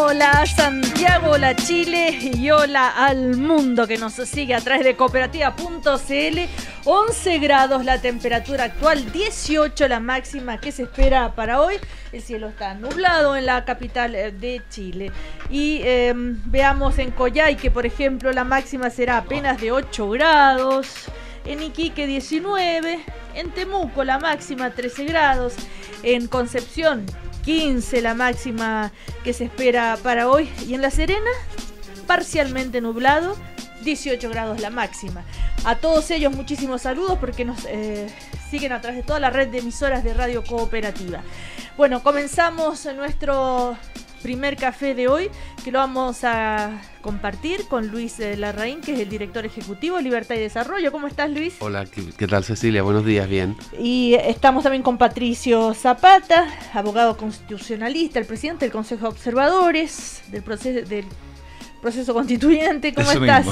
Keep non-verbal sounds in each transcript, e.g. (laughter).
Hola Santiago, hola Chile y hola al mundo que nos sigue a través de cooperativa.cl. 11 grados la temperatura actual, 18 la máxima que se espera para hoy. El cielo está nublado en la capital eh, de Chile. Y em, veamos en Collay que por ejemplo la máxima será apenas de 8 grados. En Iquique 19, en Temuco la máxima 13 grados, en Concepción 15 la máxima que se espera para hoy. Y en La Serena, parcialmente nublado, 18 grados la máxima. A todos ellos muchísimos saludos porque nos eh, siguen a través de toda la red de emisoras de radio cooperativa. Bueno, comenzamos nuestro primer café de hoy, que lo vamos a compartir con Luis eh, Larraín, que es el director ejecutivo de Libertad y Desarrollo. ¿Cómo estás, Luis? Hola, ¿qué tal, Cecilia? Buenos días, bien. Y estamos también con Patricio Zapata, abogado constitucionalista, el presidente del Consejo de Observadores del proceso del proceso constituyente. ¿Cómo estás?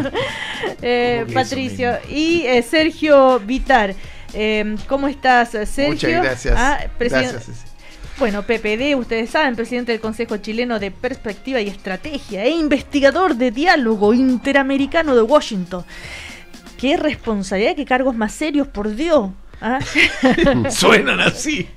(laughs) eh, Patricio. Y eh, Sergio Vitar. Eh, ¿Cómo estás, eh, Sergio? Muchas gracias. Ah, gracias bueno, PPD, ustedes saben, presidente del Consejo Chileno de Perspectiva y Estrategia e investigador de diálogo interamericano de Washington. Qué responsabilidad, qué cargos más serios, por Dios. Ah. (laughs) Suenan así.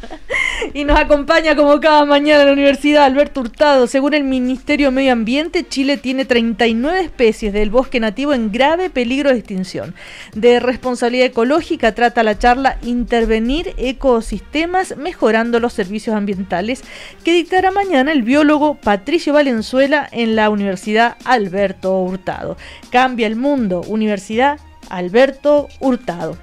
(laughs) y nos acompaña como cada mañana en la Universidad Alberto Hurtado. Según el Ministerio de Medio Ambiente, Chile tiene 39 especies del bosque nativo en grave peligro de extinción. De responsabilidad ecológica trata la charla Intervenir ecosistemas mejorando los servicios ambientales que dictará mañana el biólogo Patricio Valenzuela en la Universidad Alberto Hurtado. Cambia el mundo, Universidad Alberto Hurtado.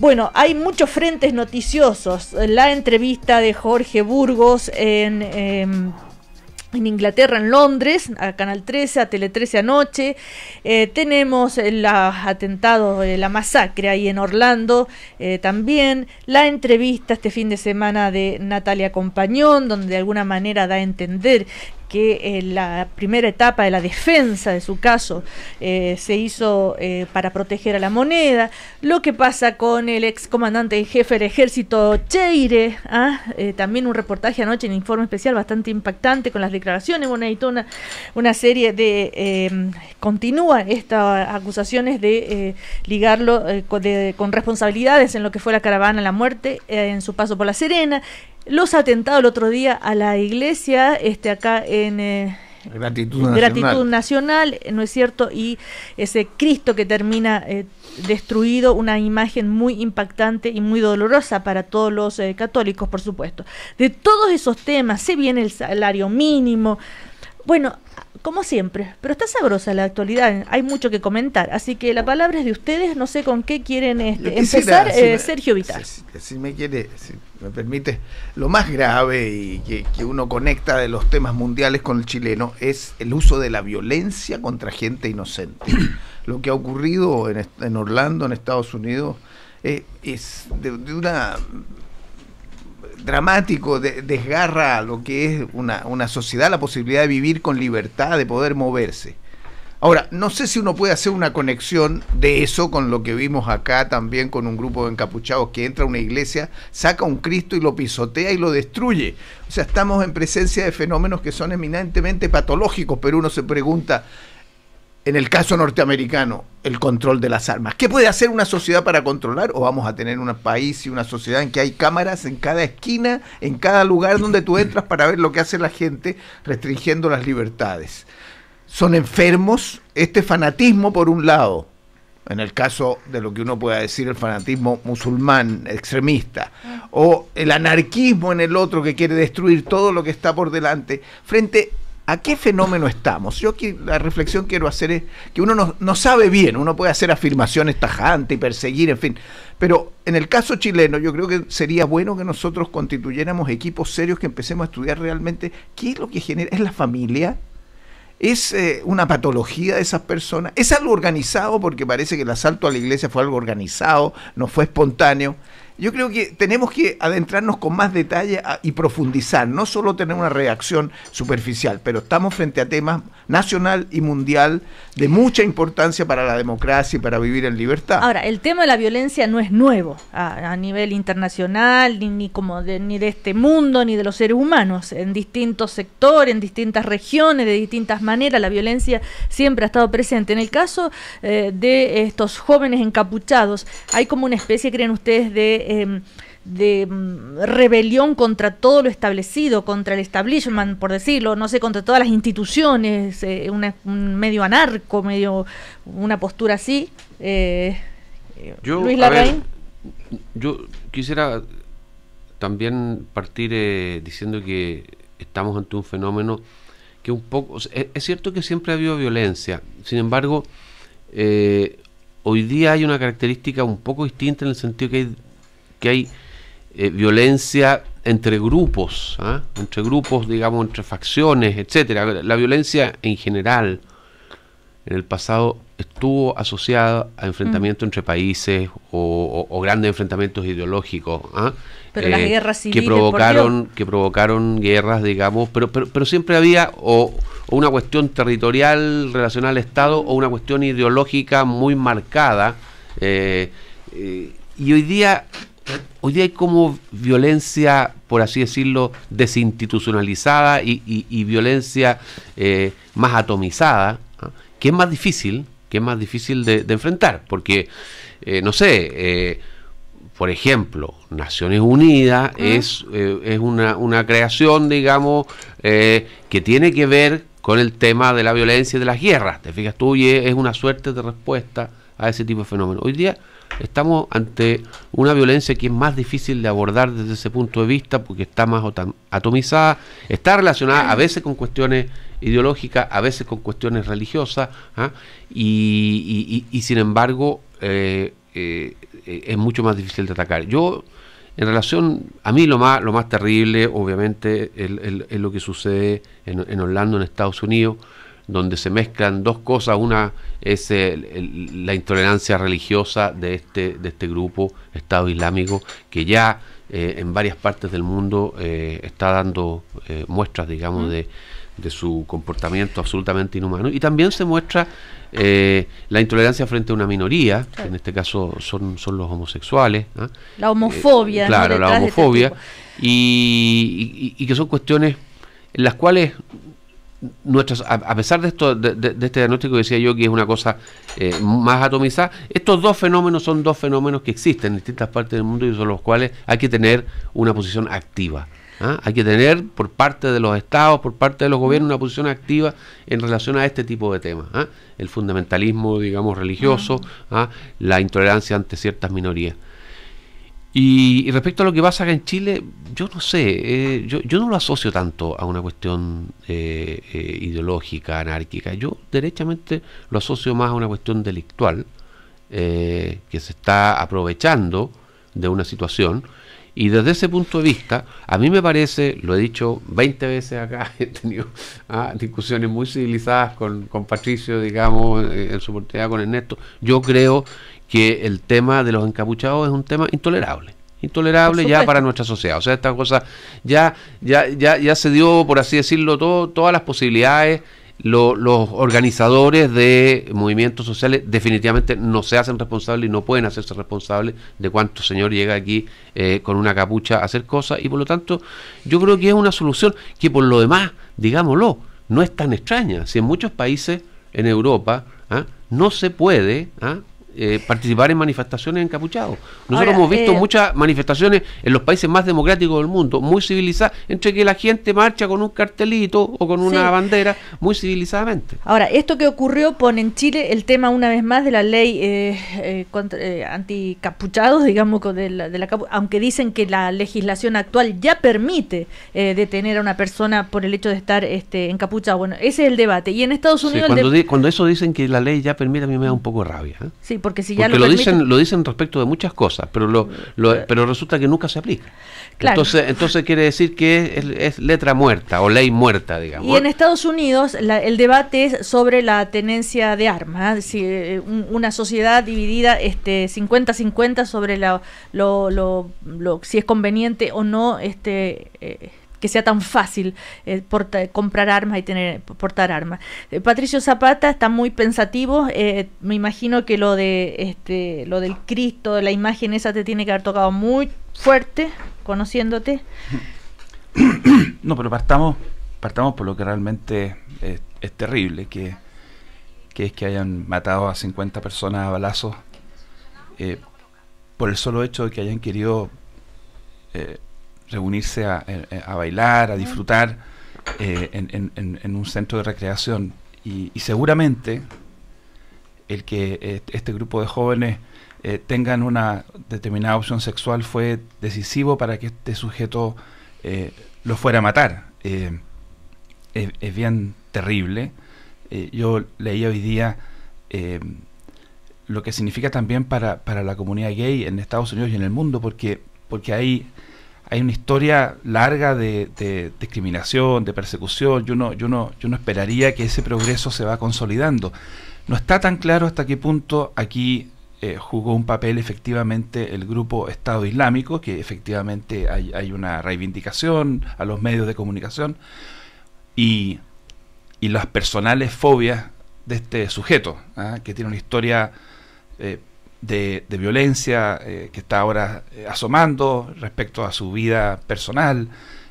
Bueno, hay muchos frentes noticiosos. La entrevista de Jorge Burgos en... Em, en Inglaterra, en Londres, a Canal 13, a Tele 13 anoche. Eh, tenemos los atentados, eh, la masacre ahí en Orlando eh, también. La entrevista este fin de semana de Natalia Compañón, donde de alguna manera da a entender que eh, la primera etapa de la defensa de su caso eh, se hizo eh, para proteger a la moneda, lo que pasa con el ex comandante en jefe del ejército Cheire, ¿ah? también un reportaje anoche en informe especial bastante impactante con las declaraciones, bueno, una, serie de, em, continúa estas acusaciones de ligarlo con, con, responsabilidades en lo que fue la caravana, la muerte, en su paso por La Serena, los atentados el otro día a la iglesia, este acá en... Eh, Gratitud nacional. ¿no es cierto? Y ese Cristo que termina eh, destruido, una imagen muy impactante y muy dolorosa para todos los eh, católicos, por supuesto. De todos esos temas, se viene el salario mínimo, bueno, como siempre, pero está sabrosa la actualidad, hay mucho que comentar, así que la palabra es de ustedes, no sé con qué quieren este, empezar, eh, Sergio vital Si, me quiere, me permite, lo más grave y que, uno conecta de los temas mundiales con el chileno es el uso de la violencia contra gente inocente. (clears throat) lo que ha ocurrido en, Orlando, en Estados Unidos, eh, es de una dramático, de, desgarra lo que es una, una sociedad, la posibilidad de vivir con libertad, de poder moverse. Ahora, no sé si uno puede hacer una conexión de eso con lo que vimos acá también con un grupo de encapuchados que entra a una iglesia, saca un Cristo y lo pisotea y lo destruye. O sea, estamos en presencia de fenómenos que son eminentemente patológicos, pero uno se pregunta, en el caso norteamericano, el control de las armas. ¿Qué puede hacer una sociedad para controlar? ¿O vamos a tener un país y una sociedad en que hay cámaras en cada esquina, en cada lugar donde tú entras para ver lo que hace la gente, restringiendo las libertades? Son enfermos este fanatismo por un lado, en el caso de lo que uno pueda decir el fanatismo musulmán extremista, o el anarquismo en el otro que quiere destruir todo lo que está por delante, frente ¿A qué fenómeno estamos? Yo aquí la reflexión quiero hacer es que uno no, sabe bien, uno puede hacer afirmaciones tajantes y perseguir, en fin. Pero en el caso chileno, yo creo que sería bueno que nosotros constituyéramos equipos serios que empecemos a estudiar realmente qué es lo que genera. ¿Es la familia? ¿Es eh, una patología de esas personas? ¿Es algo organizado? Porque parece que el asalto a la iglesia fue algo organizado, no fue espontáneo yo creo que tenemos que adentrarnos con más detalle y profundizar, no solo tener una reacción superficial, pero estamos frente a temas nacional y mundial de mucha importancia para la democracia y para vivir en libertad. Ahora, el tema de la violencia no es nuevo a, nivel internacional, ni, como de, ni de este mundo, ni de los seres humanos. En distintos sectores, en distintas regiones, de distintas maneras, la violencia siempre ha estado presente. En el caso eh, de estos jóvenes encapuchados, hay como una especie, creen ustedes, de Em, de, em, rebelión contra todo lo establecido, contra el establishment, por decirlo, no sé, contra todas las instituciones, eh, un medio anarco, medio una postura así. Eh, Luis Larraín. yo quisiera también partir eh, diciendo que estamos ante un fenómeno que un poco... es, es, cierto que siempre ha habido violencia, sin embargo, hoy día hay una característica un poco distinta en el sentido que hay que hay eh, violencia entre grupos, ¿ah? entre grupos, digamos, entre facciones, etcétera. La violencia en general en el pasado estuvo asociada a enfrentamientos mm. entre países o, grandes enfrentamientos ideológicos. ¿ah? Eh, que provocaron, que provocaron guerras, digamos, pero, siempre había o, una cuestión territorial relacionada al Estado o una cuestión ideológica muy marcada. Eh, y hoy día hoy día hay como violencia, por así decirlo, desinstitucionalizada y, violencia eh, más atomizada, ¿ah? que es más difícil, que es más difícil de, enfrentar, porque, eh, no sé, eh, por ejemplo, Naciones Unidas es, una, una, creación, digamos, que tiene que ver con el tema de la violencia y de las guerras, te fijas tú, y es una suerte de respuesta a ese tipo de fenómeno. Hoy día estamos ante una violencia que es más difícil de abordar desde ese punto de vista porque está más atomizada, está relacionada a veces con cuestiones ideológicas, a veces con cuestiones religiosas, ¿ah? y, sin embargo eh, eh, es mucho más difícil de atacar. Yo, en relación, a mí lo más, lo más terrible, obviamente, es, lo que sucede en Orlando, en Estados Unidos, donde se mezclan dos cosas. Una es la intolerancia religiosa de este, de este grupo, Estado Islámico, que ya eh, en varias partes del mundo eh, está dando eh, muestras, digamos, de, de, su comportamiento absolutamente inhumano. Y también se muestra la intolerancia frente a una minoría, que en este caso son, son los homosexuales. ¿ah? La homofobia. claro, la este homofobia. y que son cuestiones en las cuales nuestras, a, pesar de, esto, de, este diagnóstico que decía yo que es una cosa eh, más atomizada, estos dos fenómenos son dos fenómenos que existen en distintas partes del mundo y sobre los cuales hay que tener una posición activa. ¿ah? Hay que tener por parte de los estados, por parte de los gobiernos, una posición activa en relación a este tipo de temas. ¿ah? El fundamentalismo, digamos, religioso, ¿ah? la intolerancia ante ciertas minorías. Y, respecto a lo que pasa acá en Chile, yo no sé, eh, yo, yo, no lo asocio tanto a una cuestión eh, eh, ideológica, anárquica, yo derechamente lo asocio más a una cuestión delictual que se está aprovechando de una situación. Y desde ese punto de vista, a mí me parece, lo he dicho 20 veces acá, (laughs) he tenido ah, discusiones muy civilizadas con, con Patricio, digamos, en, en su oportunidad con Ernesto, yo creo, que el tema de los encapuchados es un tema intolerable intolerable ya para nuestra sociedad. O sea, esta cosa ya, ya, ya, ya se dio, por así decirlo, todas las posibilidades. los organizadores de movimientos sociales definitivamente no se hacen responsables y no pueden hacerse responsables de cuánto señor llega aquí eh, con una capucha a hacer cosas y por lo tanto yo creo que es una solución que por lo demás, digámoslo, no es tan extraña. Si en muchos países en Europa ¿ah? no se puede ¿ah? Eh, participar en manifestaciones encapuchados. Nosotros hemos visto eh, muchas manifestaciones en los países más democráticos del mundo, muy civilizadas, entre que la gente marcha con un cartelito o con una bandera, muy civilizadamente. Ahora, esto que ocurrió pone en Chile el tema una vez más de la ley eh, eh contra, anticapuchados, digamos, de la, aunque dicen que la legislación actual ya permite detener a una persona por el hecho de estar este, encapuchado. Bueno, ese es el debate. Y en Estados Unidos... cuando, cuando, eso dicen que la ley ya permite, a mí me da un poco rabia. Sí, porque si ya lo, dicen lo dicen respecto de muchas cosas, pero lo, eh, pero resulta que nunca se aplica. Entonces, entonces quiere decir que es, letra muerta o ley muerta, digamos. Y en Estados Unidos el debate es sobre la tenencia de armas, ¿eh? si eh, una sociedad dividida este 50-50 sobre la, lo, lo, si es conveniente o no este que sea tan fácil eh, comprar armas y tener portar armas. Eh, Patricio Zapata está muy pensativo. Eh, me imagino que lo de este, lo del Cristo, la imagen esa te tiene que haber tocado muy fuerte, conociéndote. (coughs) No, pero partamos, partamos por lo que realmente es, terrible, que, es que hayan matado a 50 personas a balazos por el solo hecho de que hayan querido reunirse eh, eh, a, bailar, a disfrutar eh, en, en, un centro de recreación. Y, seguramente el que este grupo de jóvenes tengan una determinada opción sexual fue decisivo para que este sujeto lo fuera a matar. Es, bien terrible. yo leí hoy día lo que significa también para, para la comunidad gay en Estados Unidos y en el mundo, porque, porque hay hay una historia larga de, discriminación, de persecución. Yo no, yo, no, yo no esperaría que ese progreso se va consolidando. No está tan claro hasta qué punto aquí eh, jugó un papel efectivamente el grupo Estado Islámico, que efectivamente hay, una reivindicación a los medios de comunicación y, las personales fobias de este sujeto, ¿ah? que tiene una historia eh, de, violencia eh, que está ahora eh, asomando respecto a su vida personal.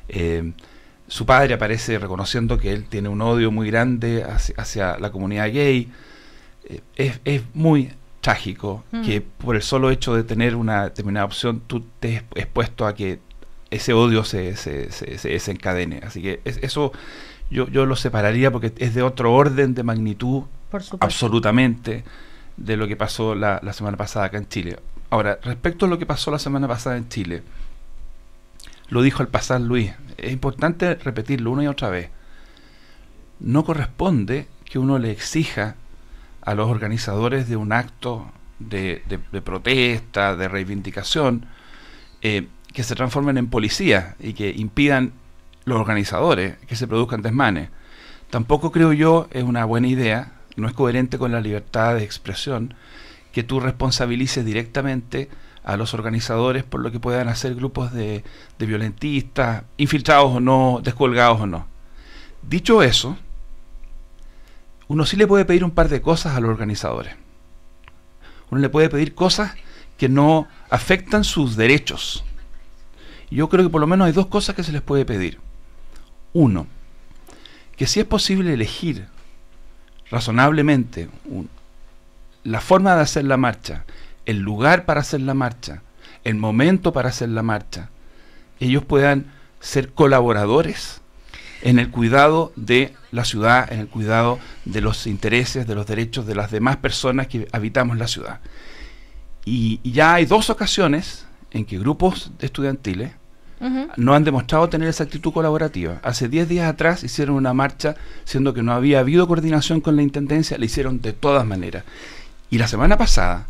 Eh, su padre aparece reconociendo que él tiene un odio muy grande hacia, la comunidad gay. es, es, muy trágico mm. que por el solo hecho de tener una determinada opción tú estés expuesto a que ese odio se, se, se, desencadene. Así que eso yo, yo lo separaría porque es de otro orden de magnitud. absolutamente de lo que pasó la, semana pasada acá en Chile. Ahora, respecto a lo que pasó la semana pasada en Chile, lo dijo el pasar Luis, es importante repetirlo una y otra vez. No corresponde que uno le exija a los organizadores de un acto de, protesta, de reivindicación, eh, que se transformen en policía y que impidan los organizadores que se produzcan desmanes. Tampoco creo yo es una buena idea no es coherente con la libertad de expresión que tú responsabilices directamente a los organizadores por lo que puedan hacer grupos de, de violentistas, infiltrados o no, descolgados o no. Dicho eso, uno sí le puede pedir un par de cosas a los organizadores. Uno le puede pedir cosas que no afectan sus derechos. Yo creo que por lo menos hay dos cosas que se les puede pedir. Uno, que si es posible elegir razonablemente la forma de hacer la marcha, el lugar para hacer la marcha, el momento para hacer la marcha, ellos puedan ser colaboradores en el cuidado de la ciudad, en el cuidado de los intereses, de los derechos de las demás personas que habitamos la ciudad. Y, y ya hay dos ocasiones en que grupos estudiantiles no han demostrado tener esa actitud colaborativa. Hace 10 días atrás hicieron una marcha, siendo que no había habido coordinación con la Intendencia, la hicieron de todas maneras. Y la semana pasada,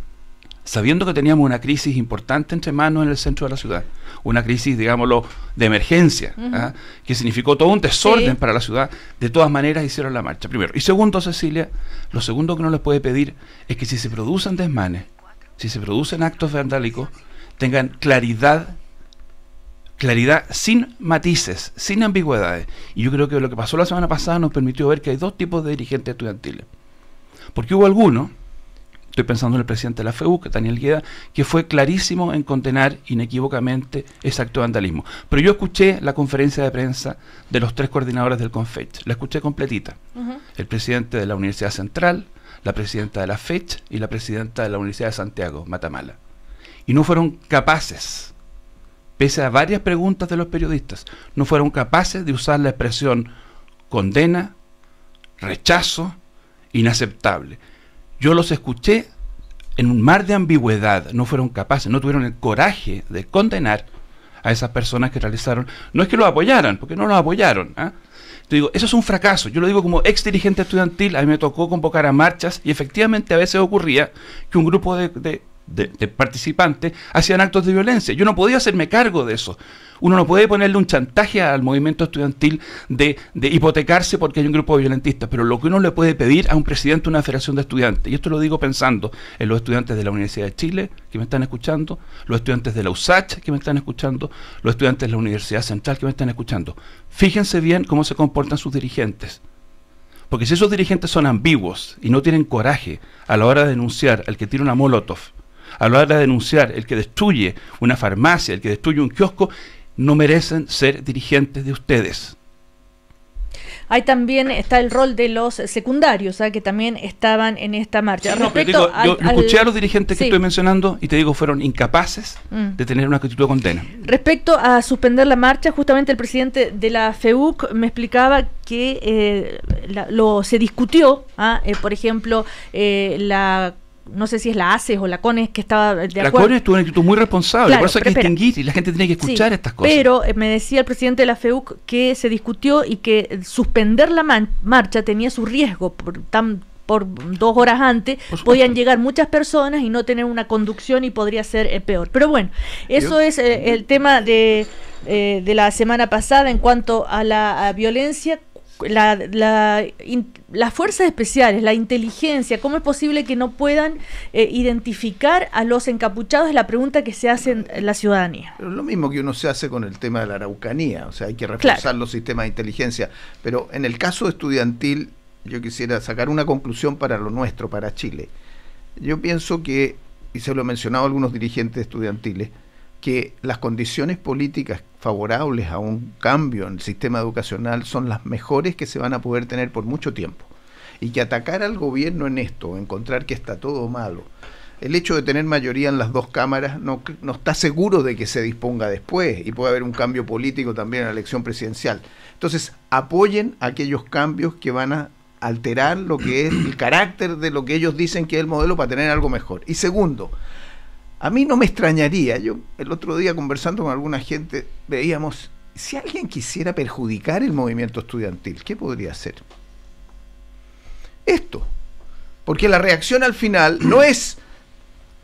sabiendo que teníamos una crisis importante entre manos en el centro de la ciudad, una crisis, digámoslo, de emergencia, ¿ah? que significó todo un desorden para la ciudad, de todas maneras hicieron la marcha, primero. Y segundo, Cecilia, lo segundo que no les puede pedir es que si se producen desmanes, si se producen actos vandálicos, tengan claridad claridad sin matices, sin ambigüedades. Y yo creo que lo que pasó la semana pasada nos permitió ver que hay dos tipos de dirigentes estudiantiles. Porque hubo alguno, estoy pensando en el presidente de la FEU, Daniel Gueda, que fue clarísimo en condenar inequívocamente ese acto de vandalismo. Pero yo escuché la conferencia de prensa de los tres coordinadores del CONFET, la escuché completita. El presidente de la Universidad Central, la presidenta de la FECH y la presidenta de la Universidad de Santiago, Matamala. Y no fueron capaces pese a varias preguntas de los periodistas, no fueron capaces de usar la expresión condena, rechazo, inaceptable. Yo los escuché en un mar de ambigüedad, no fueron capaces, no tuvieron el coraje de condenar a esas personas que realizaron. No es que los apoyaran, porque no los apoyaron. ¿ah? digo, eso es un fracaso. Yo lo digo como ex dirigente estudiantil, a mí me tocó convocar a marchas y efectivamente a veces ocurría que un grupo de, de, participantes hacían actos de violencia. Yo no podía hacerme cargo de eso. Uno no puede ponerle un chantaje al movimiento estudiantil de, hipotecarse porque hay un grupo violentista pero lo que uno le puede pedir a un presidente de una federación de estudiantes, y esto lo digo pensando en los estudiantes de la Universidad de Chile que me están escuchando, los estudiantes de la USACH que me están escuchando, los estudiantes de la Universidad Central que me están escuchando. Fíjense bien cómo se comportan sus dirigentes. Porque si esos dirigentes son ambiguos y no tienen coraje a la hora de denunciar al que tira una molotov, a la hora de denunciar, el que destruye una farmacia, el que destruye un kiosco, no merecen ser dirigentes de ustedes. Ahí también está el rol de los secundarios, ¿ah? que también estaban en esta marcha. yo, escuché a los dirigentes que estoy mencionando y te digo, fueron incapaces mm. de tener una actitud de condena. Respecto a suspender la marcha, justamente el presidente de la FEUC me explicaba que eh, lo, se discutió, ¿ah? eh, por ejemplo, eh, la no sé si es la ACES o la CONES que estaba de acuerdo. La CONES tuvo actitud muy responsable, por eso hay que distinguir y la gente tiene que escuchar estas cosas. Pero eh, me decía el presidente de la FEUC que se discutió y que suspender la marcha tenía su riesgo por, tan, por dos horas antes, podían llegar muchas personas y no tener una conducción y podría ser eh, peor. Pero bueno, eso es eh, el tema de, de la semana pasada en cuanto a la violencia la, la, las fuerzas especiales, la inteligencia, ¿cómo es posible que no puedan eh, identificar a los encapuchados? Es la pregunta que se hace en, la ciudadanía. lo mismo que uno se hace con el tema de la araucanía, o sea, hay que reforzar los sistemas de inteligencia. Pero en el caso estudiantil, yo quisiera sacar una conclusión para lo nuestro, para Chile. Yo pienso que, y se lo he mencionado algunos dirigentes estudiantiles, que las condiciones políticas favorables a un cambio en el sistema educacional son las mejores que se van a poder tener por mucho tiempo. Y que atacar al gobierno en esto, encontrar que está todo malo, el hecho de tener mayoría en las dos cámaras no, está seguro de que se disponga después y puede haber un cambio político también en la elección presidencial. Entonces, apoyen aquellos cambios que van a alterar lo que es el carácter de lo que ellos dicen que es el modelo para tener algo mejor. Y segundo, a mí no me extrañaría, yo el otro día conversando con alguna gente veíamos, si alguien quisiera perjudicar el movimiento estudiantil, ¿qué podría hacer? Esto, porque la reacción al final no (clears throat) es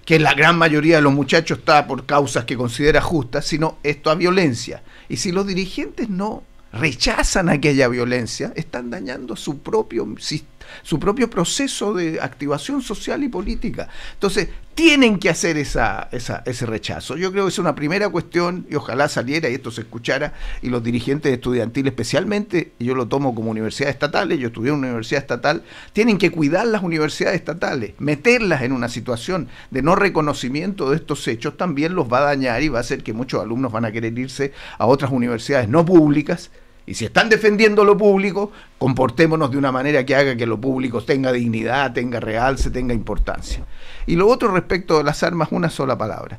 que la gran mayoría de los muchachos está por causas que considera justas, sino esto a violencia. Y si los dirigentes no rechazan aquella violencia, están dañando su propio sistema su propio proceso de activación social y política. Entonces, tienen que hacer esa, ese rechazo. Yo creo que es una primera cuestión y ojalá saliera y esto se escuchara y los dirigentes estudiantiles especialmente, yo lo tomo como universidades estatales, yo estudié en una universidad estatal, tienen que cuidar las universidades estatales, meterlas en una situación de no reconocimiento de estos hechos también los va a dañar y va a hacer que muchos alumnos van a querer irse a otras universidades no públicas y si están defendiendo lo público, comportémonos de una manera que haga que lo público tenga dignidad, tenga realce, tenga importancia. Y lo otro respecto de las armas, una sola palabra.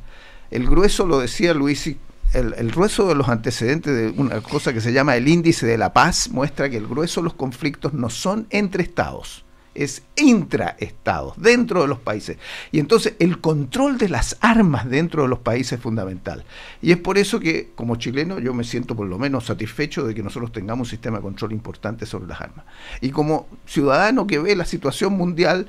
El grueso, lo decía Luis, el, el grueso de los antecedentes de una cosa que se llama el índice de la paz muestra que el grueso de los conflictos no son entre estados es intraestados, dentro de los países. Y entonces el control de las armas dentro de los países es fundamental. Y es por eso que como chileno yo me siento por lo menos satisfecho de que nosotros tengamos un sistema de control importante sobre las armas. Y como ciudadano que ve la situación mundial,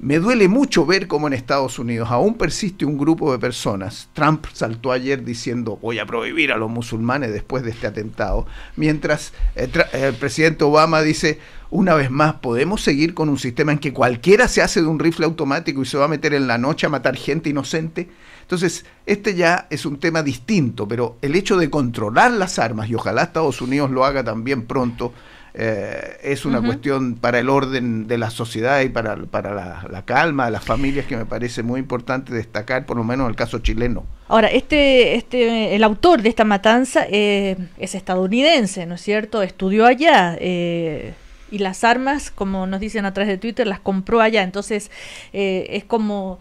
me duele mucho ver cómo en Estados Unidos aún persiste un grupo de personas. Trump saltó ayer diciendo voy a prohibir a los musulmanes después de este atentado, mientras eh, eh, el presidente Obama dice una vez más podemos seguir con un sistema en que cualquiera se hace de un rifle automático y se va a meter en la noche a matar gente inocente. Entonces, este ya es un tema distinto, pero el hecho de controlar las armas, y ojalá Estados Unidos lo haga también pronto, eh, es una cuestión para el orden de la sociedad y para, la, calma de las familias que me parece muy importante destacar, por lo menos en el caso chileno. Ahora, este, este, el autor de esta matanza eh, es estadounidense, ¿no es cierto? Estudió allá. Eh, y las armas, como nos dicen atrás de Twitter, las compró allá. Entonces, es como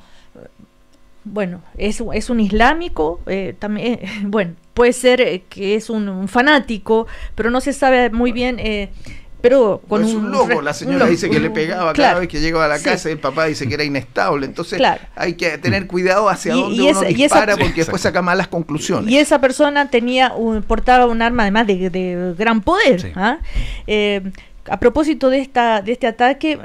bueno, es, es un islámico, también, (laughs) bueno, puede ser eh, que es un, fanático, pero no se sabe muy bien. Eh, pero con es un, loco, la señora dice que le pegaba claro. cada vez que llegaba a la casa y el papá dice que era inestable. Entonces hay que tener cuidado hacia dónde y uno dispara porque después saca malas conclusiones. Y esa persona tenía portaba un arma además de, gran poder. ¿ah? Eh, a propósito de, esta, de este ataque,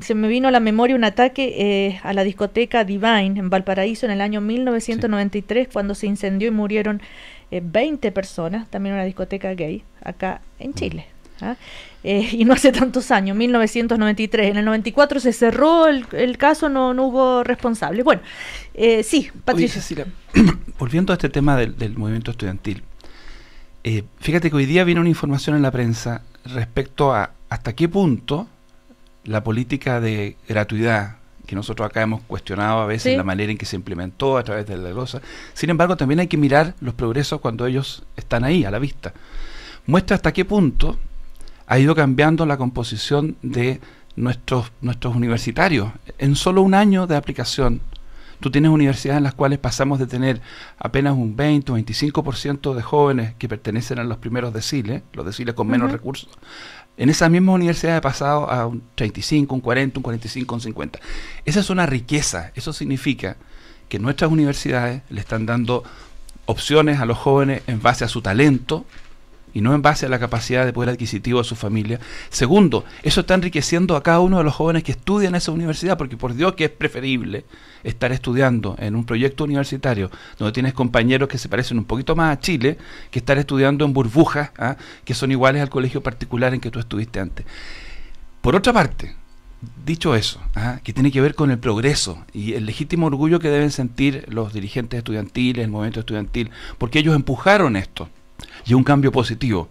se me vino a la memoria un ataque eh, a la discoteca Divine en Valparaíso en el año 1993, cuando se incendió y murieron 20 eh, personas, también una discoteca gay, acá en mm. Chile. ¿ah? Eh, y no hace tantos años, 1993. En el 94 se cerró el, caso, no, hubo responsables. Bueno, sí, Patricia. (clears throat) volviendo a este tema del movimiento estudiantil, eh, fíjate que hoy día viene una información en la prensa respecto a hasta qué punto la política de gratuidad que nosotros acá hemos cuestionado a veces la manera en que se implementó a través de la Rosa, Sin embargo, también hay que mirar los progresos cuando ellos están ahí, a la vista. Muestra hasta qué punto ha ido cambiando la composición de nuestros, nuestros universitarios. En solo un año de aplicación Tú tienes universidades en las cuales pasamos de tener apenas un 20 o 25% de jóvenes que pertenecen a los primeros deciles, los deciles con menos recursos, en esas mismas universidades he pasado a un 35, un 40, un 45, un 50. Esa es una riqueza. Eso significa que nuestras universidades le están dando opciones a los jóvenes en base a su talento, y no en base a la capacidad de poder adquisitivo de su familia. Segundo, eso está enriqueciendo a cada uno de los jóvenes que estudian en esa universidad, porque por Dios que es preferible estar estudiando en un proyecto universitario donde tienes compañeros que se parecen un poquito más a Chile que estar estudiando en burbujas ¿ah? que son iguales al colegio particular en que tú estuviste antes. Por otra parte, dicho eso, ¿ah? que tiene que ver con el progreso y el legítimo orgullo que deben sentir los dirigentes estudiantiles, el movimiento estudiantil, porque ellos empujaron esto y un cambio positivo.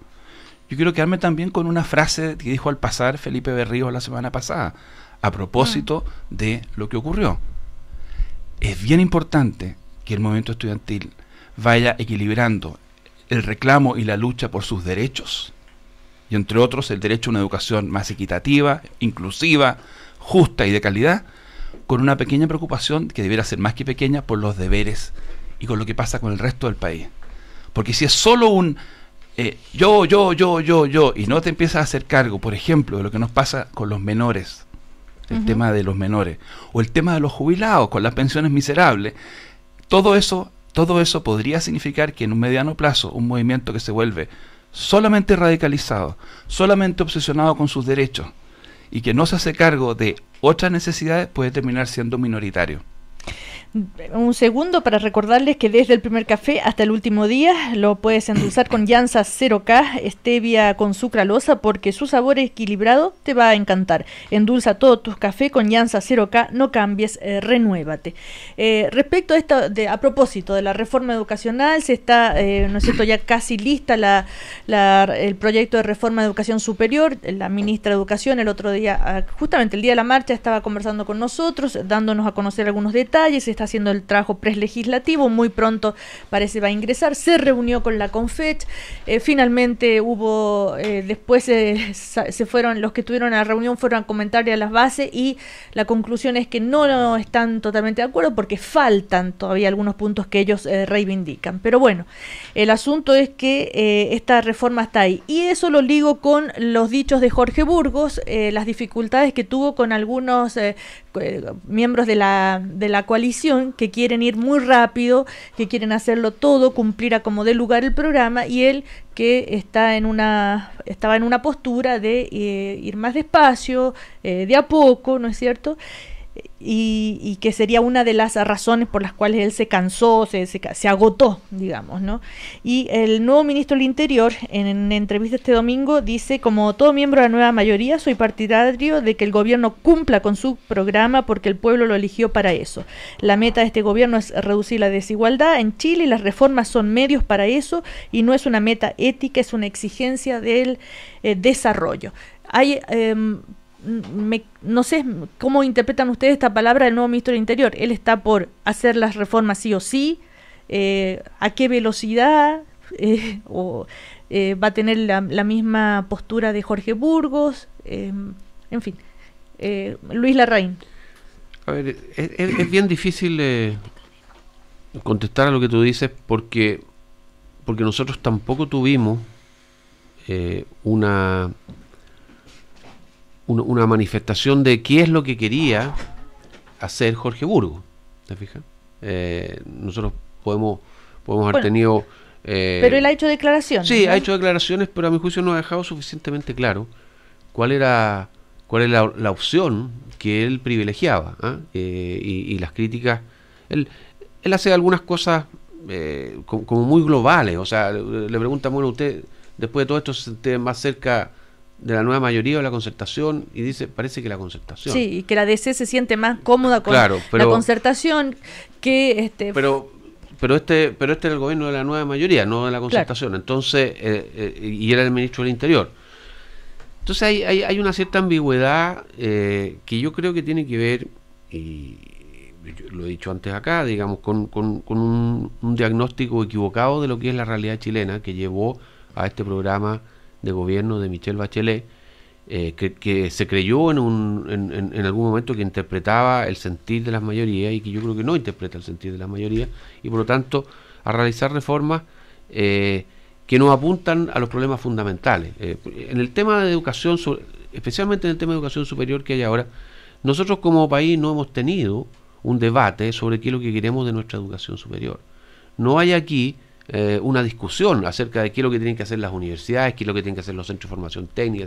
Yo quiero quedarme también con una frase que dijo al pasar Felipe Berrío la semana pasada, a propósito mm. de lo que ocurrió. Es bien importante que el movimiento estudiantil vaya equilibrando el reclamo y la lucha por sus derechos, y entre otros el derecho a una educación más equitativa, inclusiva, justa y de calidad, con una pequeña preocupación que debiera ser más que pequeña por los deberes y con lo que pasa con el resto del país. Porque si es solo un eh, yo, yo, yo, yo, yo, y no te empiezas a hacer cargo, por ejemplo, de lo que nos pasa con los menores, el tema de los menores, o el tema de los jubilados, con las pensiones miserables, todo eso, todo eso podría significar que en un mediano plazo, un movimiento que se vuelve solamente radicalizado, solamente obsesionado con sus derechos, y que no se hace cargo de otras necesidades, puede terminar siendo minoritario. Un segundo para recordarles que desde el primer café hasta el último día lo puedes endulzar con Llanza 0K, stevia con sucralosa porque su sabor equilibrado te va a encantar. Endulza todos tus cafés con Llanza 0K, no cambies, eh, renuévate. Eh, respecto a esto, de, a propósito de la reforma educacional, se está, eh, ¿no es cierto?, ya casi lista la, el proyecto de reforma de educación superior. La ministra de Educación el otro día, ah, justamente el día de la marcha, estaba conversando con nosotros, dándonos a conocer algunos detalles haciendo el trabajo preslegislativo, muy pronto parece va a ingresar, se reunió con la CONFET. Eh, finalmente hubo, eh, después eh, se, fueron, los que estuvieron la reunión fueron a comentar a las bases y la conclusión es que no, están totalmente de acuerdo porque faltan todavía algunos puntos que ellos reivindican. Pero bueno, el asunto es que esta reforma está ahí y eso lo ligo con los dichos de Jorge Burgos, las dificultades que tuvo con algunos eh, miembros de la, de la coalición que quieren ir muy rápido, que quieren hacerlo todo, cumplir a como dé lugar el programa y él que está en una estaba en una postura de eh, ir más despacio, eh, de a poco, ¿no es cierto? y, que sería una de las razones por las cuales él se cansó, se, agotó, digamos, ¿no? Y el nuevo ministro del Interior, en, entrevista este domingo, dice, como todo miembro de la nueva mayoría, soy partidario de que el gobierno cumpla con su programa porque el pueblo lo eligió para eso. La meta de este gobierno es reducir la desigualdad en Chile las reformas son medios para eso y no es una meta ética, es una exigencia del eh, desarrollo. Hay em, Mm, no sé cómo interpretan ustedes esta palabra del nuevo ministro del Interior. Él está por hacer las reformas sí o sí, eh, a qué velocidad, (laughs) eh, eh, va a tener la, misma postura de Jorge Burgos, en fin. Luis Larraín. A ver, es, bien difícil contestar a lo que tú dices porque, porque nosotros tampoco tuvimos una una, manifestación de qué es lo que quería hacer Jorge Burgo. ¿Te fijas? Eh, nosotros podemos, podemos haber tenido... Eh, pero él ha hecho declaraciones. Sí, ha hecho declaraciones, pero a mi juicio no ha dejado suficientemente claro cuál era cuál era la, opción que él privilegiaba ¿ah? eh, Y, las críticas él, él hace algunas cosas como, muy globales o sea le pregunta bueno usted después de todo esto se más cerca de la nueva mayoría o la concertación y dice, parece que la concertación. Sí, y que la DC se siente más cómoda con la concertación que este Pero pero este pero este el gobierno de la nueva mayoría, no de la concertación. Entonces, eh, eh, y era el ministro del Interior. Entonces hay, hay, hay una cierta ambigüedad eh, que yo creo que tiene que ver, y lo he dicho antes acá, digamos, con, con, un, un diagnóstico equivocado de lo que es la realidad chilena que llevó a este programa de gobierno de Michel Bachelet, eh, que, se creyó en, un, en, algún momento que interpretaba el sentir de las mayorías y que yo creo que no interpreta el sentir de las mayorías y por lo tanto a realizar reformas eh, que no apuntan a los problemas fundamentales. Eh, en el tema de educación, especialmente en el tema de educación superior que hay ahora, nosotros como país no hemos tenido un debate sobre qué es lo que queremos de nuestra educación superior. No hay aquí eh, una discusión acerca de qué es lo que tienen que hacer las universidades, qué es lo que tienen que hacer los centros de formación técnica.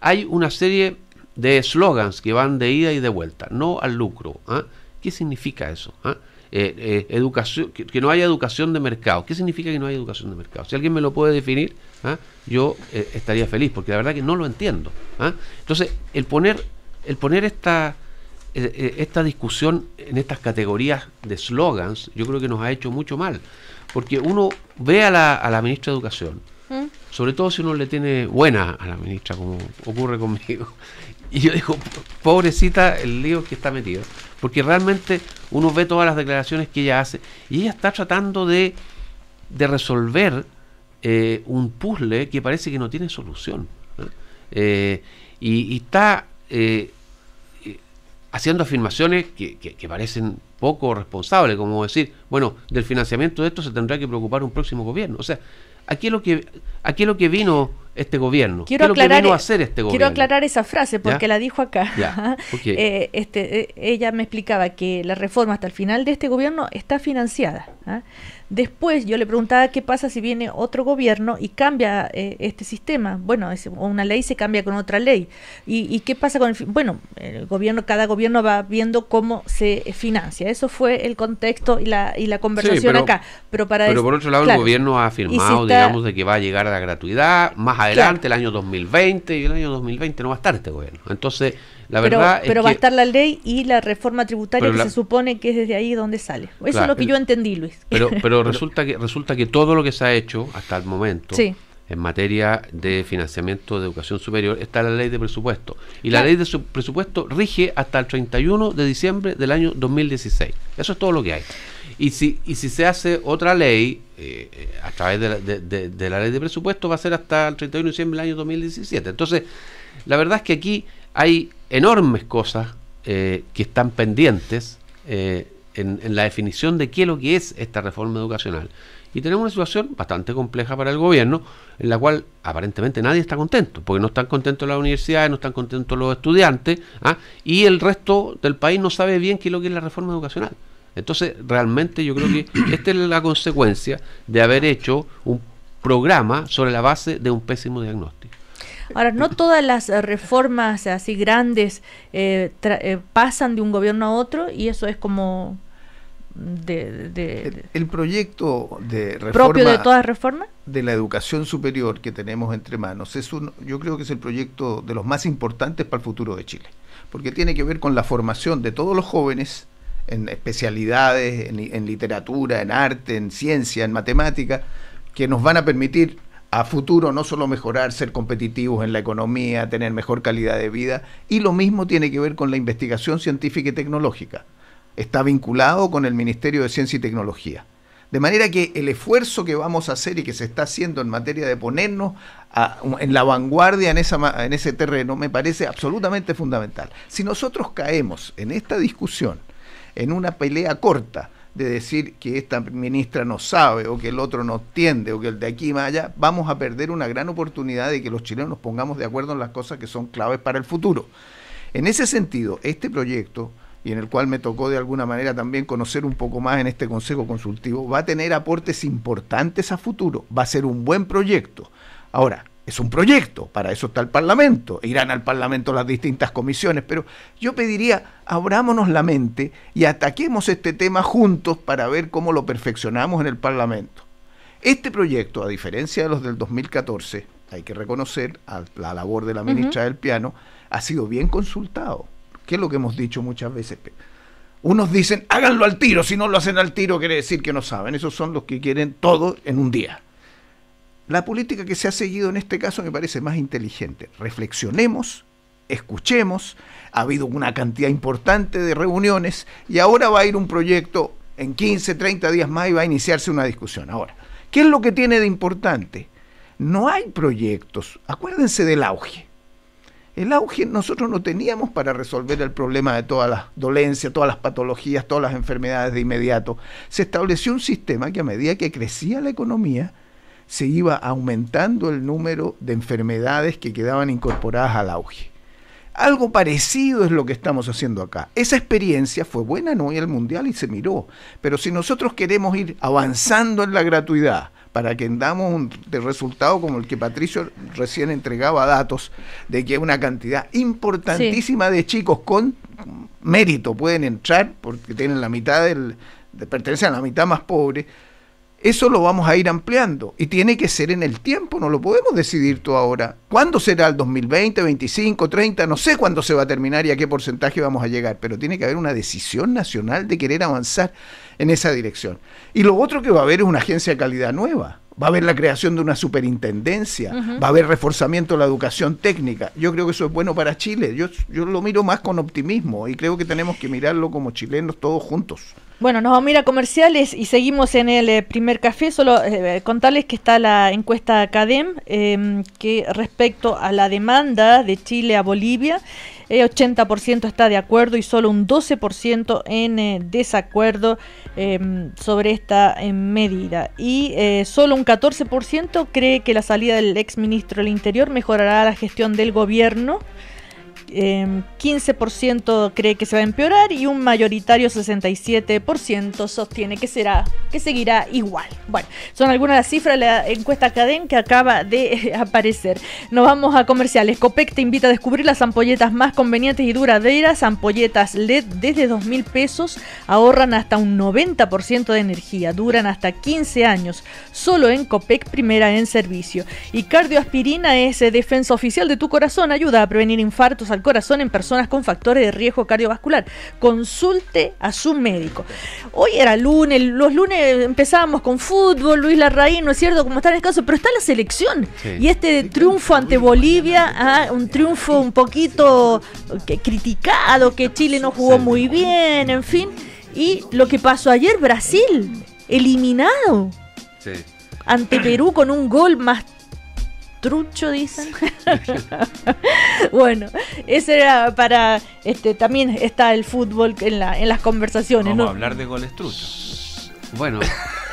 hay una serie de slogans que van de ida y de vuelta, no al lucro. ¿ah? ¿Qué significa eso? ¿ah? Eh, eh, educación, que, no haya educación de mercado. ¿Qué significa que no haya educación de mercado? Si alguien me lo puede definir, ¿ah? yo estaría feliz, porque la verdad que no lo entiendo. Entonces, el poner, el poner esta, esta discusión en estas categorías de slogans, yo creo que nos ha hecho mucho mal porque uno ve a la, a la ministra de Educación, ¿Mm? sobre todo si uno le tiene buena a la ministra, como ocurre conmigo, y yo digo, pobrecita el lío que está metido, porque realmente uno ve todas las declaraciones que ella hace, y ella está tratando de, resolver eh, un puzzle que parece que no tiene solución. Eh, y, está eh, haciendo afirmaciones que, parecen poco responsables, como decir, bueno, del financiamiento de esto se tendrá que preocupar un próximo gobierno. O sea, aquí es lo que, aquí es lo que vino este gobierno. Quiero aclarar, lo que vino a e- hacer este gobierno? Quiero aclarar esa frase porque la dijo acá. (laughs) Eh, este, eh, ella me explicaba que la reforma hasta el final de este gobierno está financiada. ¿ah? Después yo le preguntaba qué pasa si viene otro gobierno y cambia eh, este sistema. Bueno, una ley se cambia con otra ley. ¿Y, qué pasa con el... Bueno, el gobierno, cada gobierno va viendo cómo se eh, financia. Eso fue el contexto y la, y la conversación acá. Pero, para por otro lado, el gobierno ha afirmado, digamos, de que va a llegar a la gratuidad más adelante, el año 2020, y el año 2020 no va a estar este gobierno. Entonces, la verdad pero, va a estar la ley y la reforma tributaria que se supone que es desde ahí donde sale. Eso es lo que yo entendí, Luis. (laughs) Pero, pero resulta que resulta que todo lo que se ha hecho hasta el momento en materia de financiamiento de educación superior está en la ley de presupuesto y la ley de su presupuesto rige hasta el 31 de diciembre del año 2016. Eso es todo lo que hay. Y si, y si se hace otra ley eh, eh, a través de la, de la ley de presupuesto va a ser hasta el 31 de diciembre del año 2017. Entonces, la verdad es que aquí hay enormes cosas eh, que están pendientes eh, en, la definición de qué es lo que es esta reforma educacional. Y tenemos una situación bastante compleja para el gobierno, en la cual aparentemente nadie está contento, porque no están contentos las universidades, no están contentos los estudiantes, ¿ah? y el resto del país no sabe bien qué es lo que es la reforma educacional. Entonces, realmente yo creo que (coughs) esta es la consecuencia de haber hecho un programa sobre la base de un pésimo diagnóstico. Ahora, no todas las eh, reformas así grandes eh, eh, pasan de un gobierno a otro y eso es como... De, el, proyecto de reforma propio de todas reformas de la educación superior que tenemos entre manos es un yo creo que es el proyecto de los más importantes para el futuro de Chile porque tiene que ver con la formación de todos los jóvenes en especialidades en literatura en arte en ciencia en matemática que nos van a permitir a futuro no solo mejorar, ser competitivos en la economía, tener mejor calidad de vida, y lo mismo tiene que ver con la investigación científica y tecnológica. Está vinculado con el Ministerio de Ciencia y Tecnología. De manera que el esfuerzo que vamos a hacer y que se está haciendo en materia de ponernos en la vanguardia en ese terreno me parece absolutamente fundamental. Si nosotros caemos en esta discusión, en una pelea corta, de decir que esta ministra no sabe o que el otro no entiende o que el de aquí vaya vamos a perder una gran oportunidad de que los chilenos nos pongamos de acuerdo en las cosas que son claves para el futuro. En ese sentido, este proyecto, y en el cual me tocó de alguna manera también conocer un poco más en este Consejo Consultivo, va a tener aportes importantes a futuro, va a ser un buen proyecto. Ahora, es un proyecto, para eso está el Parlamento, e irán al Parlamento las distintas comisiones, pero yo pediría, abrámonos la mente y ataquemos este tema juntos para ver cómo lo perfeccionamos en el Parlamento. Este proyecto, a diferencia de los del 2014, hay que reconocer la labor de la ministra del Piano, ha sido bien consultado, que es lo que hemos dicho muchas veces. Unos dicen, háganlo al tiro, si no lo hacen al tiro quiere decir que no saben, esos son los que quieren todo en un día la política que se ha seguido en este caso me parece más inteligente. Reflexionemos, escuchemos, ha habido una cantidad importante de reuniones y ahora va a ir un proyecto en 15, 30 días más y va a iniciarse una discusión. Ahora, ¿qué es lo que tiene de importante? No hay proyectos. Acuérdense del auge. El auge nosotros no teníamos para resolver el problema de todas las dolencias, todas las patologías, todas las enfermedades de inmediato. Se estableció un sistema que a medida que crecía la economía, se iba aumentando el número de enfermedades que quedaban incorporadas al auge. Algo parecido es lo que estamos haciendo acá. Esa experiencia fue buena, no y el mundial y se miró. Pero si nosotros queremos ir avanzando en la gratuidad para que andamos un resultado como el que Patricio recién entregaba datos, de que una cantidad importantísima de chicos con mérito pueden entrar porque tienen la mitad del, pertenecen a la mitad más pobre eso lo vamos a ir ampliando y tiene que ser en el tiempo, no lo podemos decidir tú ahora. ¿Cuándo será el 2020, 25, 30? No sé cuándo se va a terminar y a qué porcentaje vamos a llegar, pero tiene que haber una decisión nacional de querer avanzar en esa dirección. Y lo otro que va a haber es una agencia de calidad nueva. Va a haber la creación de una superintendencia, va a haber reforzamiento de la educación técnica. Yo creo que eso es bueno para Chile. yo lo miro más con optimismo y creo que tenemos que mirarlo como chilenos todos juntos. Bueno, nos vamos a ir comerciales y seguimos en el eh, primer café. Solo eh, eh, contarles que está la encuesta CADEM, em, que respecto a la demanda de Chile a Bolivia, el 80% está de acuerdo y solo un 12% en desacuerdo em, sobre esta em, medida. Y solo un 14% cree que la salida del exministro del Interior mejorará la gestión del gobierno. 15% em, cree que se va a empeorar y un mayoritario 67% sostiene que será que seguirá igual. Bueno, son algunas de las cifras de la encuesta caden que acaba de (laughs) aparecer. Nos vamos a comerciales. Copec te invita a descubrir las ampolletas más convenientes y duraderas. Ampolletas LED desde 2.000 pesos ahorran hasta un 90% de energía. Duran hasta 15 años. Solo en Copec primera en servicio. Y cardioaspirina es defensa oficial de tu corazón. Ayuda a prevenir infartos al corazón en personas con factores de riesgo cardiovascular. Consulte a su médico. Hoy era lunes, los lunes empezábamos con fútbol, Luis Larraín, no es cierto, como está en el caso, pero está la selección. Y este triunfo ante Bolivia, un triunfo un poquito criticado, que Chile no jugó muy bien, en fin. Y lo que pasó ayer, Brasil, eliminado. Ante Perú con un gol más trucho, dicen. (laughs) bueno, ese era para. este También está el fútbol en, la, en las conversaciones. Vamos ¿no? hablar de goles truchos. Bueno.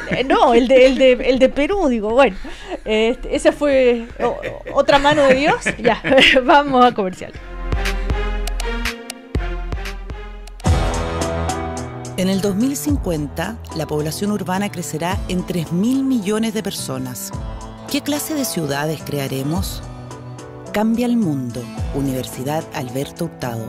Eh, no, el de, el de, el de Perú, digo, bueno. esa este, fue otra mano de Dios. (laughs) Ya, (laughs) vamos a comercial. En el 2050, la población urbana crecerá en 3.000 millones de personas ¿Qué clase de ciudades crearemos? Cambia el mundo. Universidad Alberto Hurtado.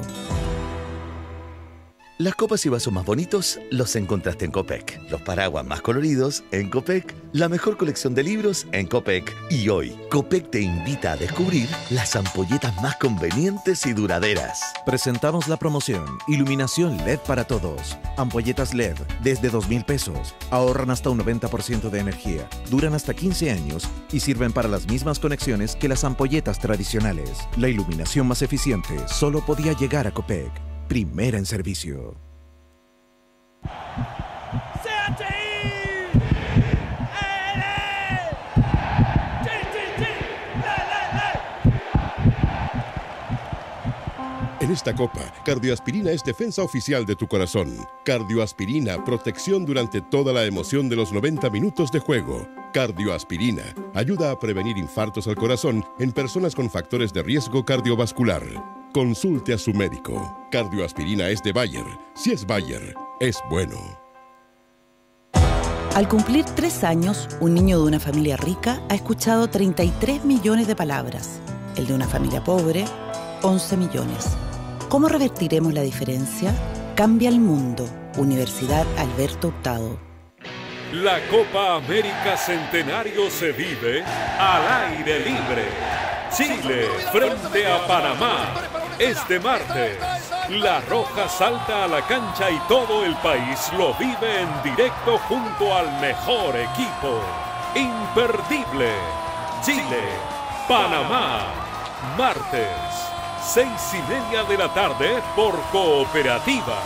Las copas y vasos más bonitos los encontraste en Copec. Los paraguas más coloridos en Copec. La mejor colección de libros en Copec. Y hoy, Copec te invita a descubrir las ampolletas más convenientes y duraderas. Presentamos la promoción Iluminación LED para todos. Ampolletas LED desde 2.000 pesos. Ahorran hasta un 90% de energía. Duran hasta 15 años y sirven para las mismas conexiones que las ampolletas tradicionales. La iluminación más eficiente solo podía llegar a Copec primera en servicio. En esta copa, Cardioaspirina es defensa oficial de tu corazón. Cardioaspirina, protección durante toda la emoción de los 90 minutos de juego. Cardioaspirina ayuda a prevenir infartos al corazón en personas con factores de riesgo cardiovascular. Consulte a su médico. Cardioaspirina es de Bayer. Si es Bayer, es bueno. Al cumplir tres años, un niño de una familia rica ha escuchado 33 millones de palabras. El de una familia pobre, 11 millones. ¿Cómo revertiremos la diferencia? Cambia el mundo. Universidad Alberto Hurtado. La Copa América Centenario se vive al aire libre. Chile frente a Panamá este martes, La Roja salta a la cancha y todo el país lo vive en directo junto al mejor equipo. Imperdible. Chile, Panamá. Martes, seis y media de la tarde por Cooperativa.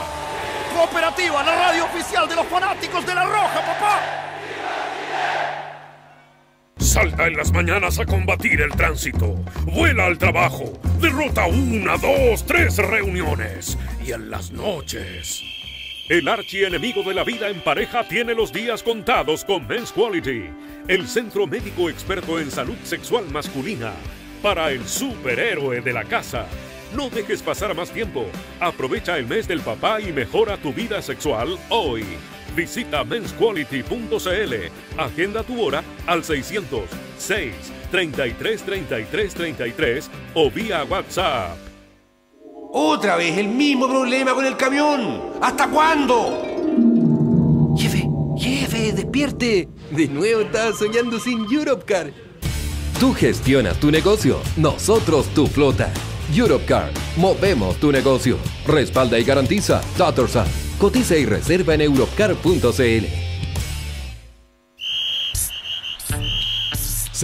Cooperativa, la radio oficial de los fanáticos de La Roja, papá. Salta en las mañanas a combatir el tránsito. Vuela al trabajo. Derrota una, dos, tres reuniones. Y en las noches. El archienemigo de la vida en pareja tiene los días contados con Men's Quality, el centro médico experto en salud sexual masculina. Para el superhéroe de la casa. No dejes pasar más tiempo. Aprovecha el mes del papá y mejora tu vida sexual hoy. Visita mensquality.cl. Agenda tu hora al 600 6 33 33 33 o vía WhatsApp. Otra vez el mismo problema con el camión. ¿Hasta cuándo? Jefe, jefe, despierte. De nuevo estás soñando sin Europcar. Tú gestionas tu negocio, nosotros tu flota. Europcar, movemos tu negocio. Respalda y garantiza Tattersall. Cotiza y reserva en eurocar.cl.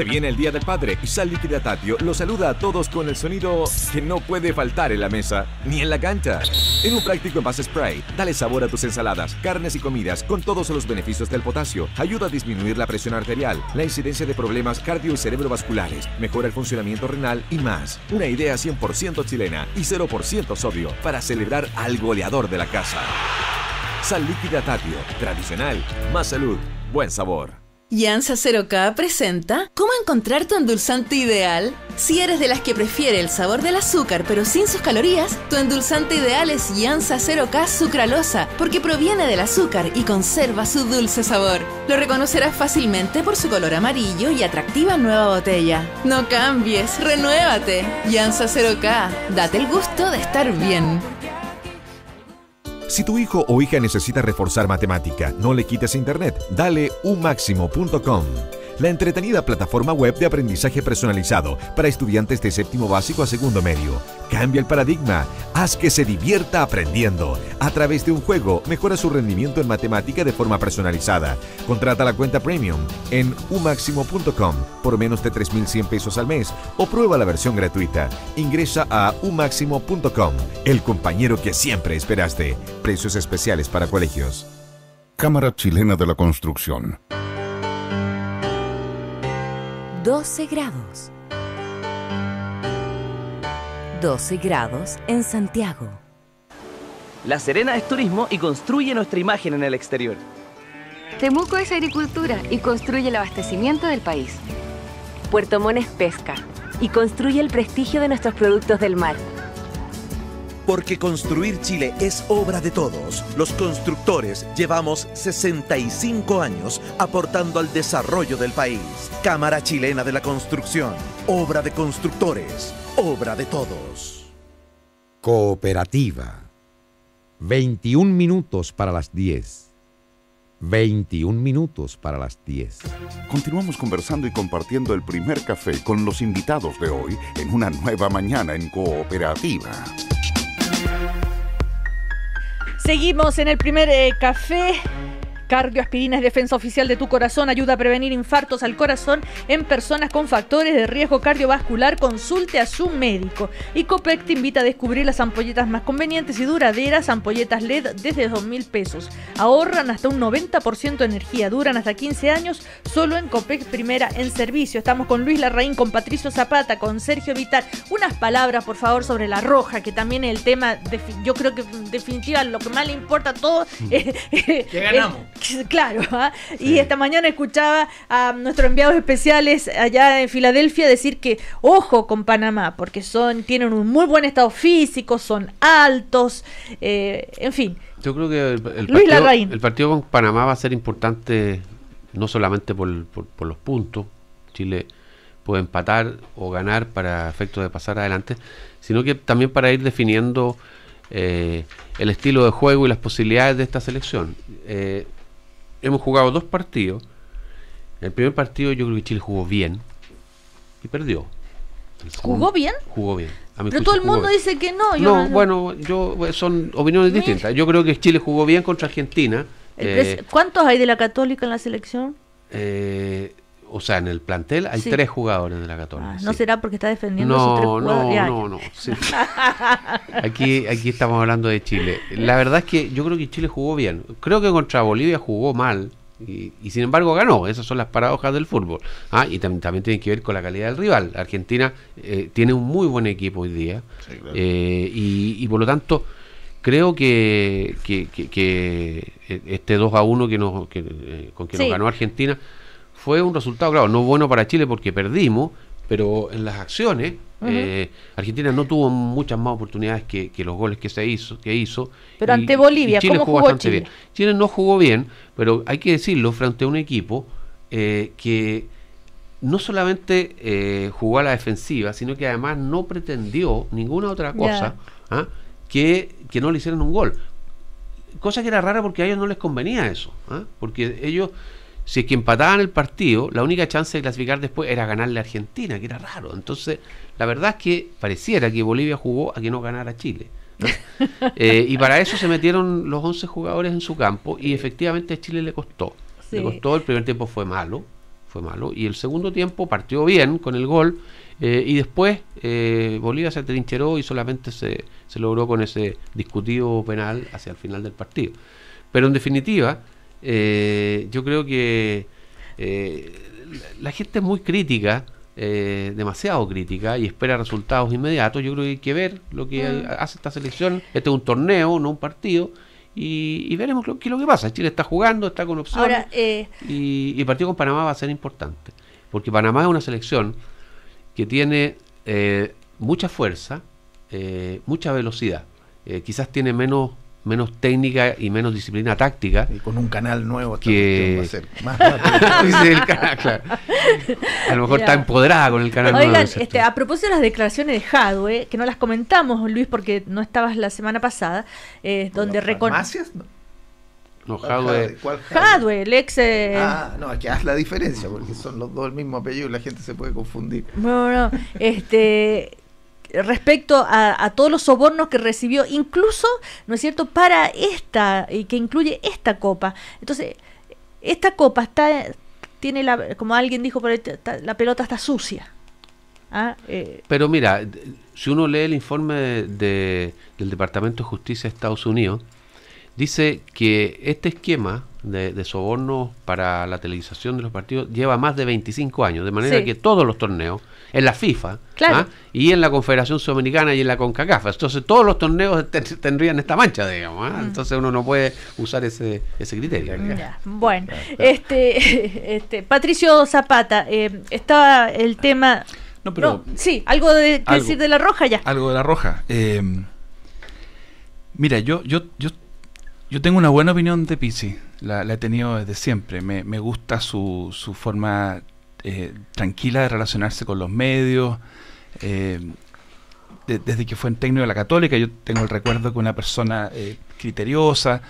Se viene el Día del Padre y Sal Tatio lo saluda a todos con el sonido que no puede faltar en la mesa ni en la cancha. En un práctico base spray, dale sabor a tus ensaladas, carnes y comidas con todos los beneficios del potasio. Ayuda a disminuir la presión arterial, la incidencia de problemas cardio y cerebrovasculares, mejora el funcionamiento renal y más. Una idea 100% chilena y 0% sodio para celebrar al goleador de la casa. Sal líquida Tatio, tradicional, más salud, buen sabor. Yansa 0K presenta ¿Cómo encontrar tu endulzante ideal? Si eres de las que prefiere el sabor del azúcar pero sin sus calorías, tu endulzante ideal es Yansa 0K sucralosa porque proviene del azúcar y conserva su dulce sabor. Lo reconocerás fácilmente por su color amarillo y atractiva nueva botella. No cambies, renuévate. Yansa 0K, date el gusto de estar bien. Si tu hijo o hija necesita reforzar matemática, no le quites internet. Dale unmaximo.com la entretenida plataforma web de aprendizaje personalizado para estudiantes de séptimo básico a segundo medio. Cambia el paradigma, haz que se divierta aprendiendo. A través de un juego, mejora su rendimiento en matemática de forma personalizada. Contrata la cuenta premium en umaximo.com por menos de 3.100 pesos al mes o prueba la versión gratuita. Ingresa a umaximo.com, el compañero que siempre esperaste. Precios especiales para colegios. Cámara Chilena de la Construcción. 12 grados. 12 grados en Santiago. La Serena es turismo y construye nuestra imagen en el exterior. Temuco es agricultura y construye el abastecimiento del país. Puerto Montt es pesca y construye el prestigio de nuestros productos del mar. Porque construir Chile es obra de todos. Los constructores llevamos 65 años aportando al desarrollo del país. Cámara Chilena de la Construcción. Obra de constructores. Obra de todos. Cooperativa. 21 minutos para las 10. 21 minutos para las 10. Continuamos conversando y compartiendo el primer café con los invitados de hoy en una nueva mañana en cooperativa. Seguimos en el primer eh, café. Cardioaspirina es defensa oficial de tu corazón, ayuda a prevenir infartos al corazón en personas con factores de riesgo cardiovascular. Consulte a su médico. Y Copec te invita a descubrir las ampolletas más convenientes y duraderas, ampolletas LED desde 2.000 pesos. Ahorran hasta un 90% de energía, duran hasta 15 años, solo en Copec Primera en servicio. Estamos con Luis Larraín, con Patricio Zapata, con Sergio Vital. Unas palabras, por favor, sobre la roja, que también es el tema, yo creo que definitivamente definitiva lo que más le importa a todos. Mm. (laughs) ganamos? (laughs) Claro, ¿ah? y esta mañana escuchaba a nuestros enviados especiales allá en Filadelfia decir que ojo con Panamá, porque son tienen un muy buen estado físico, son altos, eh, en fin. Yo creo que el, partido, el, partido, con Panamá va a ser importante no solamente por, por, los puntos, Chile puede empatar o ganar para efectos de pasar adelante, sino que también para ir definiendo eh, el estilo de juego y las posibilidades de esta selección. Eh, hemos jugado dos partidos. El primer partido yo creo que Chile jugó bien y perdió. ¿Jugó bien? Jugó bien. Pero todo el mundo dice que no. no, bueno, yo eh, son opiniones distintas. Yo creo que Chile jugó bien contra Argentina. Eh, ¿Cuántos hay de la Católica en la selección? Eh, o sea, en el plantel hay tres jugadores de la Católica. Ah, no será porque está defendiendo no, tres jugadores. No, no, no, (laughs) aquí, aquí estamos hablando de Chile. La verdad es que yo creo que Chile jugó bien. Creo que contra Bolivia jugó mal. Y, sin embargo ganó, esas son las paradojas del fútbol. Ah, y también tiene que ver con la calidad del rival. Argentina eh, tiene un muy buen equipo hoy día eh, y, por lo tanto creo que, eh, este 2 a 1 que nos, con que nos ganó Argentina fue un resultado, claro, no bueno para Chile porque perdimos, pero en las acciones, eh, Argentina no tuvo muchas más oportunidades que, los goles que se hizo, que hizo. Pero ante Bolivia, Chile ¿cómo jugó, bastante bien. Chile no jugó bien, pero hay que decirlo frente a un equipo eh, que no solamente eh, jugó a la defensiva, sino que además no pretendió ninguna otra cosa ¿ah? que, que, no le hicieran un gol. Cosa que era rara porque a ellos no les convenía eso, ¿ah? porque ellos si es que empataban el partido, la única chance de clasificar después era ganarle a Argentina, que era raro. Entonces, la verdad es que pareciera que Bolivia jugó a que no ganara Chile. (laughs) Eh, y para eso se metieron los 11 jugadores en su campo y efectivamente a Chile le costó. Le costó, el primer tiempo fue malo, fue malo, y el segundo tiempo partió bien con el gol eh, y después eh, Bolivia se trincheró y solamente se, se logró con ese discutido penal hacia el final del partido. Pero en definitiva, eh, yo creo que eh, la gente es muy crítica, eh, demasiado crítica y espera resultados inmediatos. Yo creo que hay que ver lo que mm. hace esta selección. Este es un torneo, no un partido. Y, veremos qué es lo que pasa. Chile está jugando, está con opciones. y, y, el partido con Panamá va a ser importante. Porque Panamá es una selección que tiene mucha fuerza, mucha velocidad. quizás tiene menos menos técnica y menos disciplina táctica. Y con un canal nuevo que va a ser más (laughs) A lo mejor está empoderada con el canal nuevo. este, a propósito de las declaraciones de Hadwe, que no las comentamos, Luis, porque no estabas la semana pasada, eh, donde reconoce... No, Hadwe. Hadwe, el ex. Eh, ah, no, aquí haz la diferencia, porque son los dos el mismo apellido y la gente se puede confundir. Bueno, no, este respecto a, todos los sobornos que recibió, incluso, ¿no es cierto?, para esta, y eh, que incluye esta copa. Entonces, esta copa está, tiene la, como alguien dijo por la pelota está sucia. Ah, eh, Pero mira, si uno lee el informe de, del Departamento de Justicia de Estados Unidos, dice que este esquema de, sobornos para la televisación de los partidos lleva más de 25 años, de manera que todos los torneos en la FIFA ¿ah? y en la Confederación Sudamericana y en la CONCACAF. Entonces todos los torneos tendrían esta mancha, digamos. ¿ah? Mm. Entonces uno no puede usar ese, criterio. Bueno, este, (laughs) este, Patricio Zapata, eh, estaba el tema... No, pero... sí, algo de decir de la roja ya. Algo de la roja. Eh, mira, yo, yo, yo, yo tengo una buena opinión de Pizzi. La, he tenido desde siempre. Me, gusta su, su forma eh, tranquila de relacionarse con los medios. Eh, desde que fue en técnico de la Católica, yo tengo el recuerdo que una persona eh, criteriosa.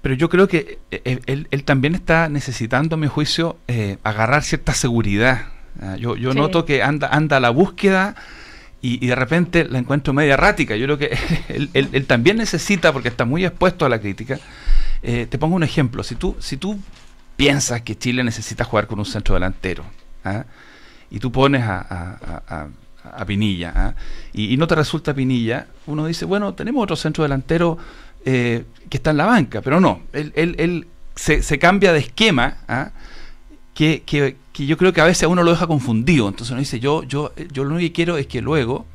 pero yo creo que él, también está necesitando, a mi juicio, agarrar cierta seguridad. ¿ah? Yo, noto que anda, anda a la búsqueda y, de repente la encuentro media errática. Yo creo que (laughs) él, también necesita, porque está muy expuesto a la crítica. te pongo un ejemplo. Si tú, si tú piensas que Chile necesita jugar con un centro delantero. ¿ah? Y tú pones a, Pinilla ¿ah? y, no te resulta Pinilla, uno dice, bueno, tenemos otro centro delantero eh, que está en la banca, pero no, él, él, él se, cambia de esquema ¿ah? que, que, que, yo creo que a veces a uno lo deja confundido. Entonces uno dice, yo, yo, yo lo único que quiero es que luego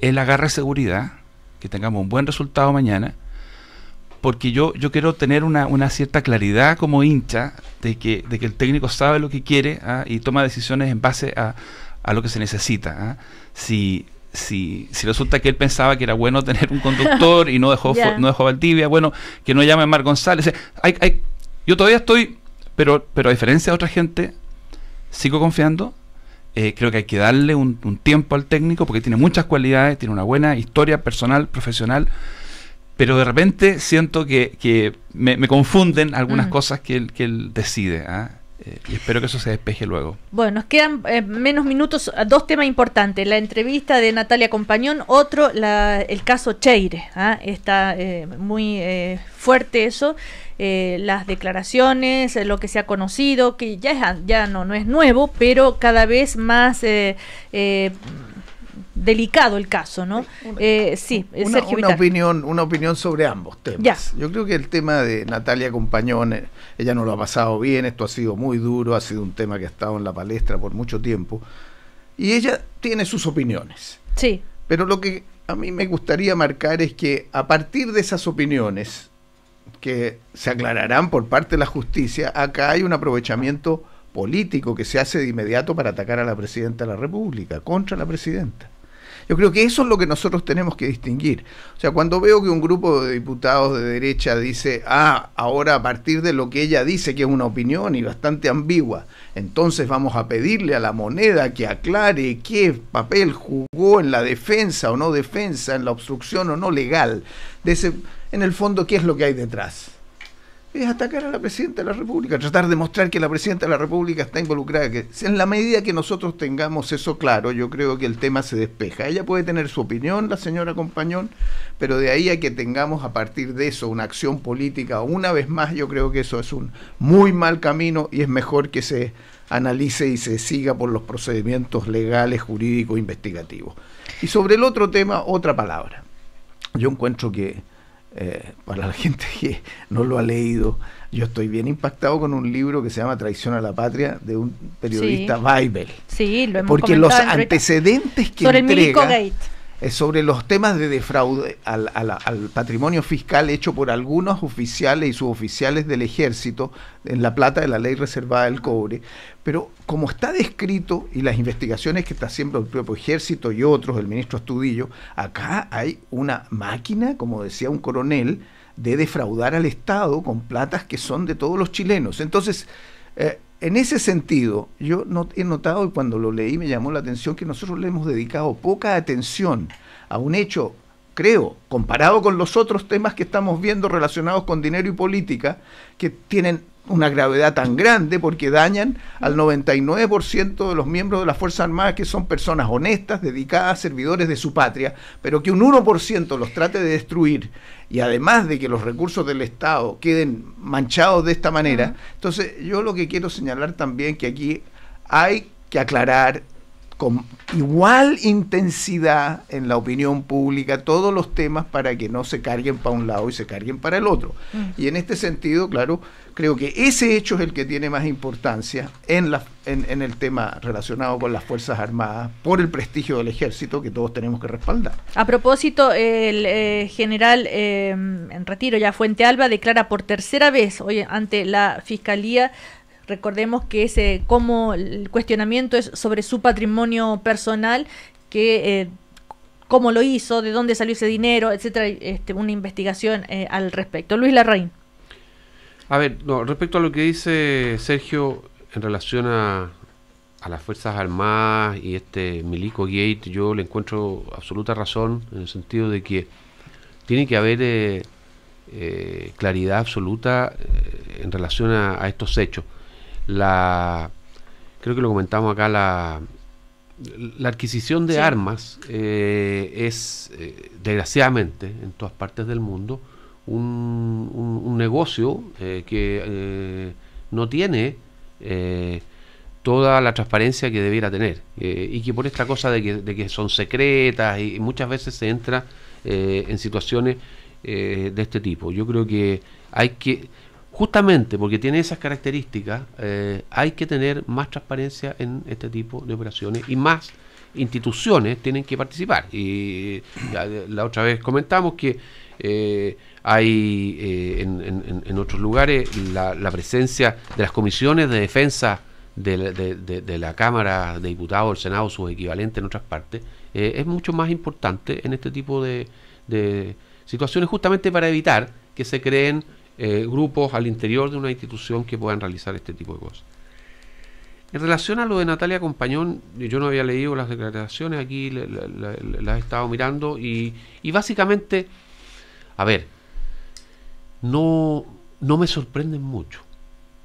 él agarre seguridad, que tengamos un buen resultado mañana porque yo, yo quiero tener una, cierta claridad como hincha de que, de que el técnico sabe lo que quiere ¿ah? y toma decisiones en base a, lo que se necesita. ¿ah? Si, si, si, resulta que él pensaba que era bueno tener un conductor y no dejó, (laughs) no dejó Valdivia, bueno, que no llame a Mar González. hay, hay, yo todavía estoy, pero, pero a diferencia de otra gente, sigo confiando. Eh, creo que hay que darle un tiempo al técnico porque tiene muchas cualidades, tiene una buena historia personal, profesional pero de repente siento que, me, confunden algunas mm. cosas que él, él decide. ¿ah? Eh, y espero que eso se despeje luego. Bueno, nos quedan eh, menos minutos, ah, dos temas importantes. La entrevista de Natalia Compañón, otro, el caso Cheire. ¿ah? Está eh, muy fuerte eso, las declaraciones, lo que se ha conocido, que ya, es, ya no, no es nuevo, pero cada vez más delicado el caso, ¿no? sí, eh, una, eh, una, opinión, una opinión sobre ambos temas. Yo creo que el tema de Natalia Compañón, eh, ella no lo ha pasado bien, esto ha sido muy duro, ha sido un tema que ha estado en la palestra por mucho tiempo, y ella tiene sus opiniones. Sí. Pero lo que a mí me gustaría marcar es que a partir de esas opiniones, que se aclararán por parte de la justicia, acá hay un aprovechamiento político que se hace de inmediato para atacar a la presidenta de la República, contra la presidenta. Yo creo que eso es lo que nosotros tenemos que distinguir. O sea, cuando veo que un grupo de diputados de derecha dice, ah, ahora a partir de lo que ella dice, que es una opinión y bastante ambigua, entonces vamos a pedirle a la moneda que aclare qué papel jugó en la defensa o no defensa, en la obstrucción o no legal, de ese, en el fondo, qué es lo que hay detrás es atacar a la presidenta de la República, tratar de mostrar que la presidenta de la República está involucrada. Que en la medida que nosotros tengamos eso claro, yo creo que el tema se despeja. Ella puede tener su opinión, la señora Compañón, pero de ahí a que tengamos a partir de eso una acción política, una vez más, yo creo que eso es un muy mal camino y es mejor que se analice y se siga por los procedimientos legales, jurídicos, investigativos. Y sobre el otro tema, otra palabra. Yo encuentro que eh, para la gente que no lo ha leído, yo estoy bien impactado con un libro que se llama Traición a la Patria de un periodista sí. Sí, lo Porque los antecedentes que entrega eh, sobre los temas de defraude al, patrimonio fiscal hecho por algunos oficiales y suboficiales del ejército en la plata de la ley reservada del cobre. Pero como está descrito y las investigaciones que está haciendo el propio ejército y otros, el ministro Astudillo, acá hay una máquina, como decía un coronel, de defraudar al Estado con platas que son de todos los chilenos. Entonces, eh, en ese sentido, yo he notado y cuando lo leí me llamó la atención que nosotros le hemos dedicado poca atención a un hecho, creo, comparado con los otros temas que estamos viendo relacionados con dinero y política, que tienen una gravedad tan grande porque dañan al 99% de los miembros de las Fuerzas Armadas que son personas honestas, dedicadas, servidores de su patria, pero que un 1% los trate de destruir y además de que los recursos del Estado queden manchados de esta manera. Entonces yo lo que quiero señalar también que aquí hay que aclarar con igual intensidad en la opinión pública todos los temas para que no se carguen para un lado y se carguen para el otro. Mm. Y en este sentido, claro, creo que ese hecho es el que tiene más importancia en, la, en, el tema relacionado con las Fuerzas Armadas por el prestigio del ejército que todos tenemos que respaldar. A propósito, el eh, general eh, en retiro ya Fuente Alba declara por tercera vez hoy ante la Fiscalía Recordemos que ese como el cuestionamiento es sobre su patrimonio personal, que eh, cómo lo hizo, de dónde salió ese dinero, etcétera, este, una investigación eh, al respecto. Luis Larraín. A ver, respecto a lo que dice Sergio en relación a, a las Fuerzas Armadas y este Milico Gate, yo le encuentro absoluta razón en el sentido de que tiene que haber eh, claridad absoluta en relación a, estos hechos la creo que lo comentamos acá la la adquisición de armas eh, es eh, desgraciadamente en todas partes del mundo un, negocio eh, que no tiene toda la transparencia que debiera tener y que por esta cosa de que, son secretas y, y muchas veces se entra en situaciones de este tipo. Yo creo que hay que Justamente porque tiene esas características, eh, hay que tener más transparencia en este tipo de operaciones y más instituciones tienen que participar. Y la otra vez comentamos que eh, hay eh, en, otros lugares la, presencia de las comisiones de defensa de, la, Cámara de Diputados, el Senado, su equivalente en otras partes, es mucho más importante en este tipo de, situaciones justamente para evitar que se creen eh, grupos al interior de una institución que puedan realizar este tipo de cosas. En relación a lo de Natalia Compañón, yo no había leído las declaraciones, aquí las la, he estado mirando y, básicamente, a ver, no, no me sorprenden mucho,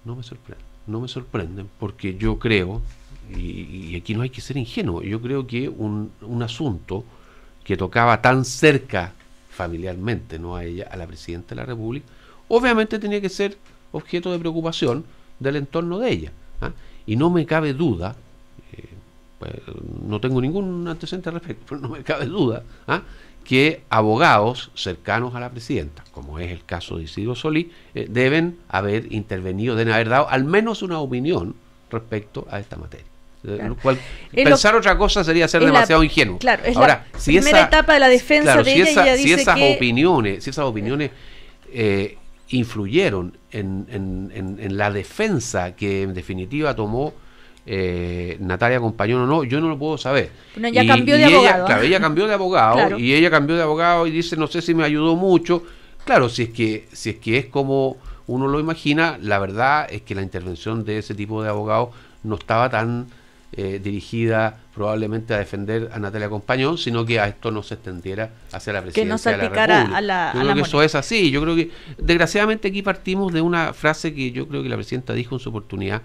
no me sorprenden, no me sorprenden porque yo creo, y, aquí no hay que ser ingenuo, yo creo que un, asunto que tocaba tan cerca familiarmente, no a ella, a la Presidenta de la República, obviamente tenía que ser objeto de preocupación del entorno de ella. ¿ah? Y no me cabe duda, eh, pues, no tengo ningún antecedente al respecto, (laughs) pero no me cabe duda ¿ah? que abogados cercanos a la presidenta, como es el caso de Isidro Solí, eh, deben haber intervenido, deben haber dado al menos una opinión respecto a esta materia. Eh, pensar otra cosa sería ser demasiado ingenuo. es Ahora, la primera etapa de la defensa de si ella, si esas opiniones, si esas opiniones influyeron en, en, en, la defensa que en definitiva tomó eh, Natalia Compañón o no, yo no lo puedo saber. Ella, ¿eh? claro, ella cambió de abogado y ella cambió de abogado y dice, no sé si me ayudó mucho. Claro, si es que, si es que es como uno lo imagina, la verdad es que la intervención de ese tipo de abogado no estaba tan eh, dirigida probablemente a defender a Natalia Compañón, sino que a esto no se extendiera hacia la presidencia que no se de A la, yo creo que eso es así. Yo creo que, desgraciadamente, aquí partimos de una frase que yo creo que la presidenta dijo en su oportunidad,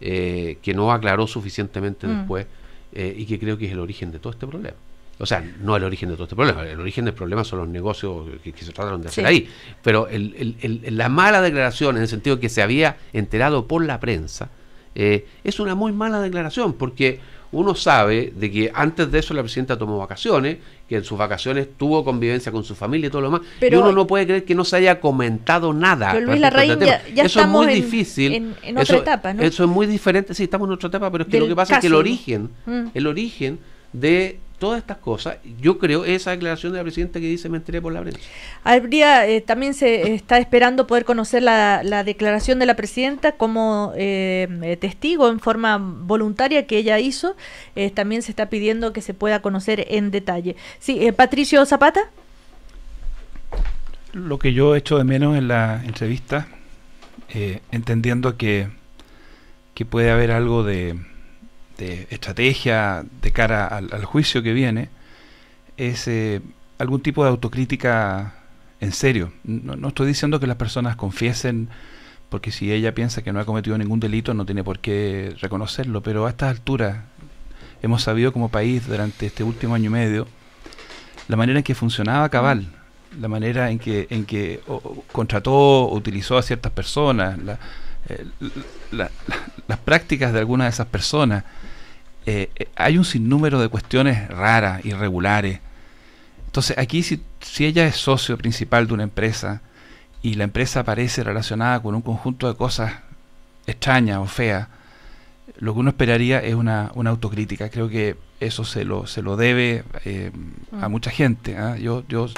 eh, que no aclaró suficientemente mm. después eh, y que creo que es el origen de todo este problema. O sea, no el origen de todo este problema, el origen del problema son los negocios que, se trataron de hacer ahí. Pero la mala declaración, en el sentido que se había enterado por la prensa, eh, es una muy mala declaración porque uno sabe de que antes de eso la presidenta tomó vacaciones, que en sus vacaciones tuvo convivencia con su familia y todo lo demás, pero y uno no puede creer que no se haya comentado nada. Luis Larraín, ya, eso es muy difícil. otra eso, etapa, Eso es muy diferente, sí, estamos en otra etapa, pero es que lo que pasa es que el origen, mm. el origen de todas estas cosas, yo creo esa declaración de la presidenta que dice me enteré por la prensa. Habría, eh, también se eh, está esperando poder conocer la, declaración de la presidenta como eh, eh, testigo en forma voluntaria que ella hizo. también se está pidiendo que se pueda conocer en detalle. Sí, Patricio Zapata. Lo que yo echo de menos en la entrevista, entendiendo que, que puede haber algo de de este, estrategia de cara al, juicio que viene es eh, algún tipo de autocrítica en serio. No, estoy diciendo que las personas confiesen, porque si ella piensa que no ha cometido ningún delito, no tiene por qué reconocerlo, pero a estas alturas hemos sabido como país durante este último año y medio la manera en que funcionaba Cabal, la manera en que, en que o, contrató, utilizó a ciertas personas, eh, las prácticas de algunas de esas personas. Eh, eh, hay un sinnúmero de cuestiones raras, irregulares. Entonces aquí si, si ella es socio principal de una empresa y la empresa aparece relacionada con un conjunto de cosas extrañas o feas, lo que uno esperaría es una, autocrítica. Creo que eso se lo, se lo debe eh, a mm. mucha gente. ¿ah? Yo, yo,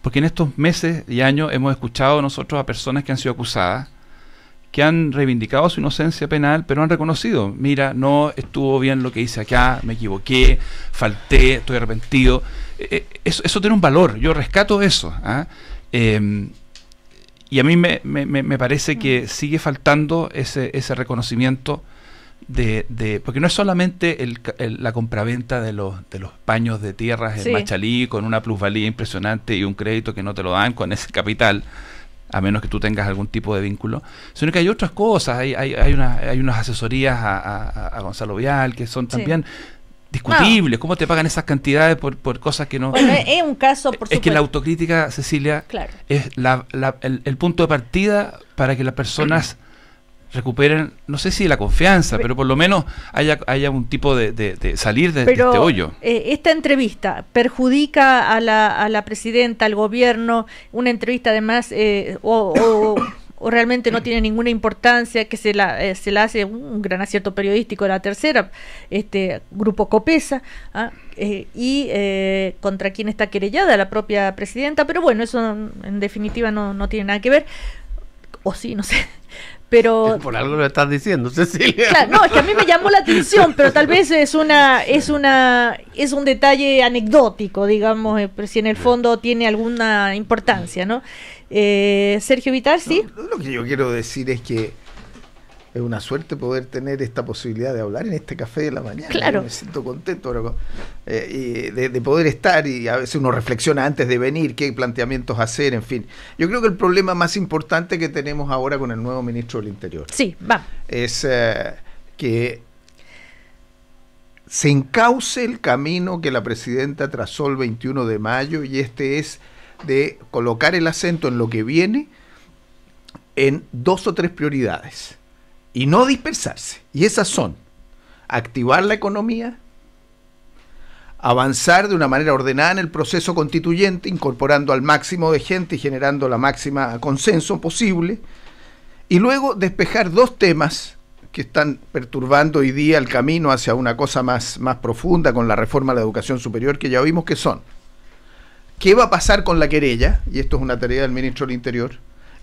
porque en estos meses y años hemos escuchado nosotros a personas que han sido acusadas que han reivindicado su inocencia penal, pero han reconocido, mira, no estuvo bien lo que hice acá, me equivoqué, falté, estoy arrepentido. Eh, eh, eso, tiene un valor, yo rescato eso. ¿ah? Em, y a mí me, me, me, parece que sigue faltando ese, ese reconocimiento de, de, Porque no es solamente la compraventa de los, de los paños de tierras en Machalí con una plusvalía impresionante y un crédito que no te lo dan con ese capital a menos que tú tengas algún tipo de vínculo, sino que hay otras cosas, hay, hay, hay, unas asesorías a, Gonzalo Vial que son también... discutibles, cómo te pagan esas cantidades por, cosas que no... es un caso, por Es que la autocrítica, Cecilia, es la, el, punto de partida para que las personas... (clears throat) recuperen, no sé si la confianza, pero por lo menos haya, haya un tipo de, salir de, este hoyo. Eh, esta entrevista perjudica a la, presidenta, al gobierno, una entrevista además, eh, o, realmente no tiene ninguna importancia, que se la, eh, se la hace un, gran acierto periodístico la tercera, este grupo Copesa, ah, y contra quién está querellada la propia presidenta, pero bueno, eso en definitiva no, no tiene nada que ver, o sí, no sé. Pero por algo lo estás diciendo, (laughs) Cecilia. no, es que a mí me llamó la atención, pero tal vez es una es una es un detalle anecdótico, digamos, eh, si en el fondo tiene alguna importancia, ¿no? Eh, Sergio Vitar, sí. lo que yo quiero decir es que es una suerte poder tener esta posibilidad de hablar en este café de la mañana. Claro. Me siento contento eh, y de, poder estar y a veces uno reflexiona antes de venir qué planteamientos hacer, en fin. Yo creo que el problema más importante que tenemos ahora con el nuevo ministro del Interior. Sí, va. Es eh, que se encauce el camino que la presidenta trazó el 21 de mayo y este es de colocar el acento en lo que viene en dos o tres prioridades y no dispersarse. Y esas son activar la economía, avanzar de una manera ordenada en el proceso constituyente, incorporando al máximo de gente y generando la máxima consenso posible, y luego despejar dos temas que están perturbando hoy día el camino hacia una cosa más, más profunda con la reforma a la educación superior que ya vimos que son. ¿Qué va a pasar con la querella? Y esto es una tarea del ministro del Interior.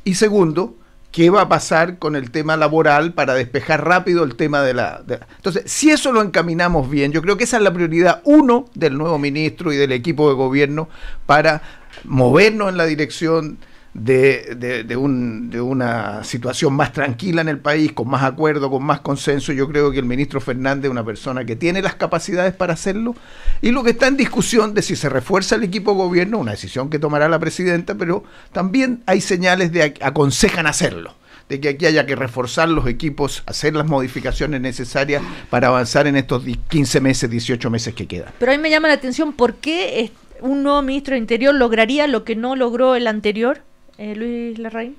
Y segundo, qué va a pasar con el tema laboral para despejar rápido el tema de la, Entonces, si eso lo encaminamos bien, yo creo que esa es la prioridad uno del nuevo ministro y del equipo de gobierno para movernos en la dirección de, de, un, de, una situación más tranquila en el país, con más acuerdo, con más consenso. Yo creo que el ministro Fernández es una persona que tiene las capacidades para hacerlo. Y lo que está en discusión de si se refuerza el equipo gobierno, una decisión que tomará la presidenta, pero también hay señales de aconsejan hacerlo de que aquí haya que reforzar los equipos, hacer las modificaciones necesarias para avanzar en estos 15 meses, 18 meses que quedan. Pero a mí me llama la atención por qué un nuevo ministro de Interior lograría lo que no logró el anterior. Eh, Luis Larraín?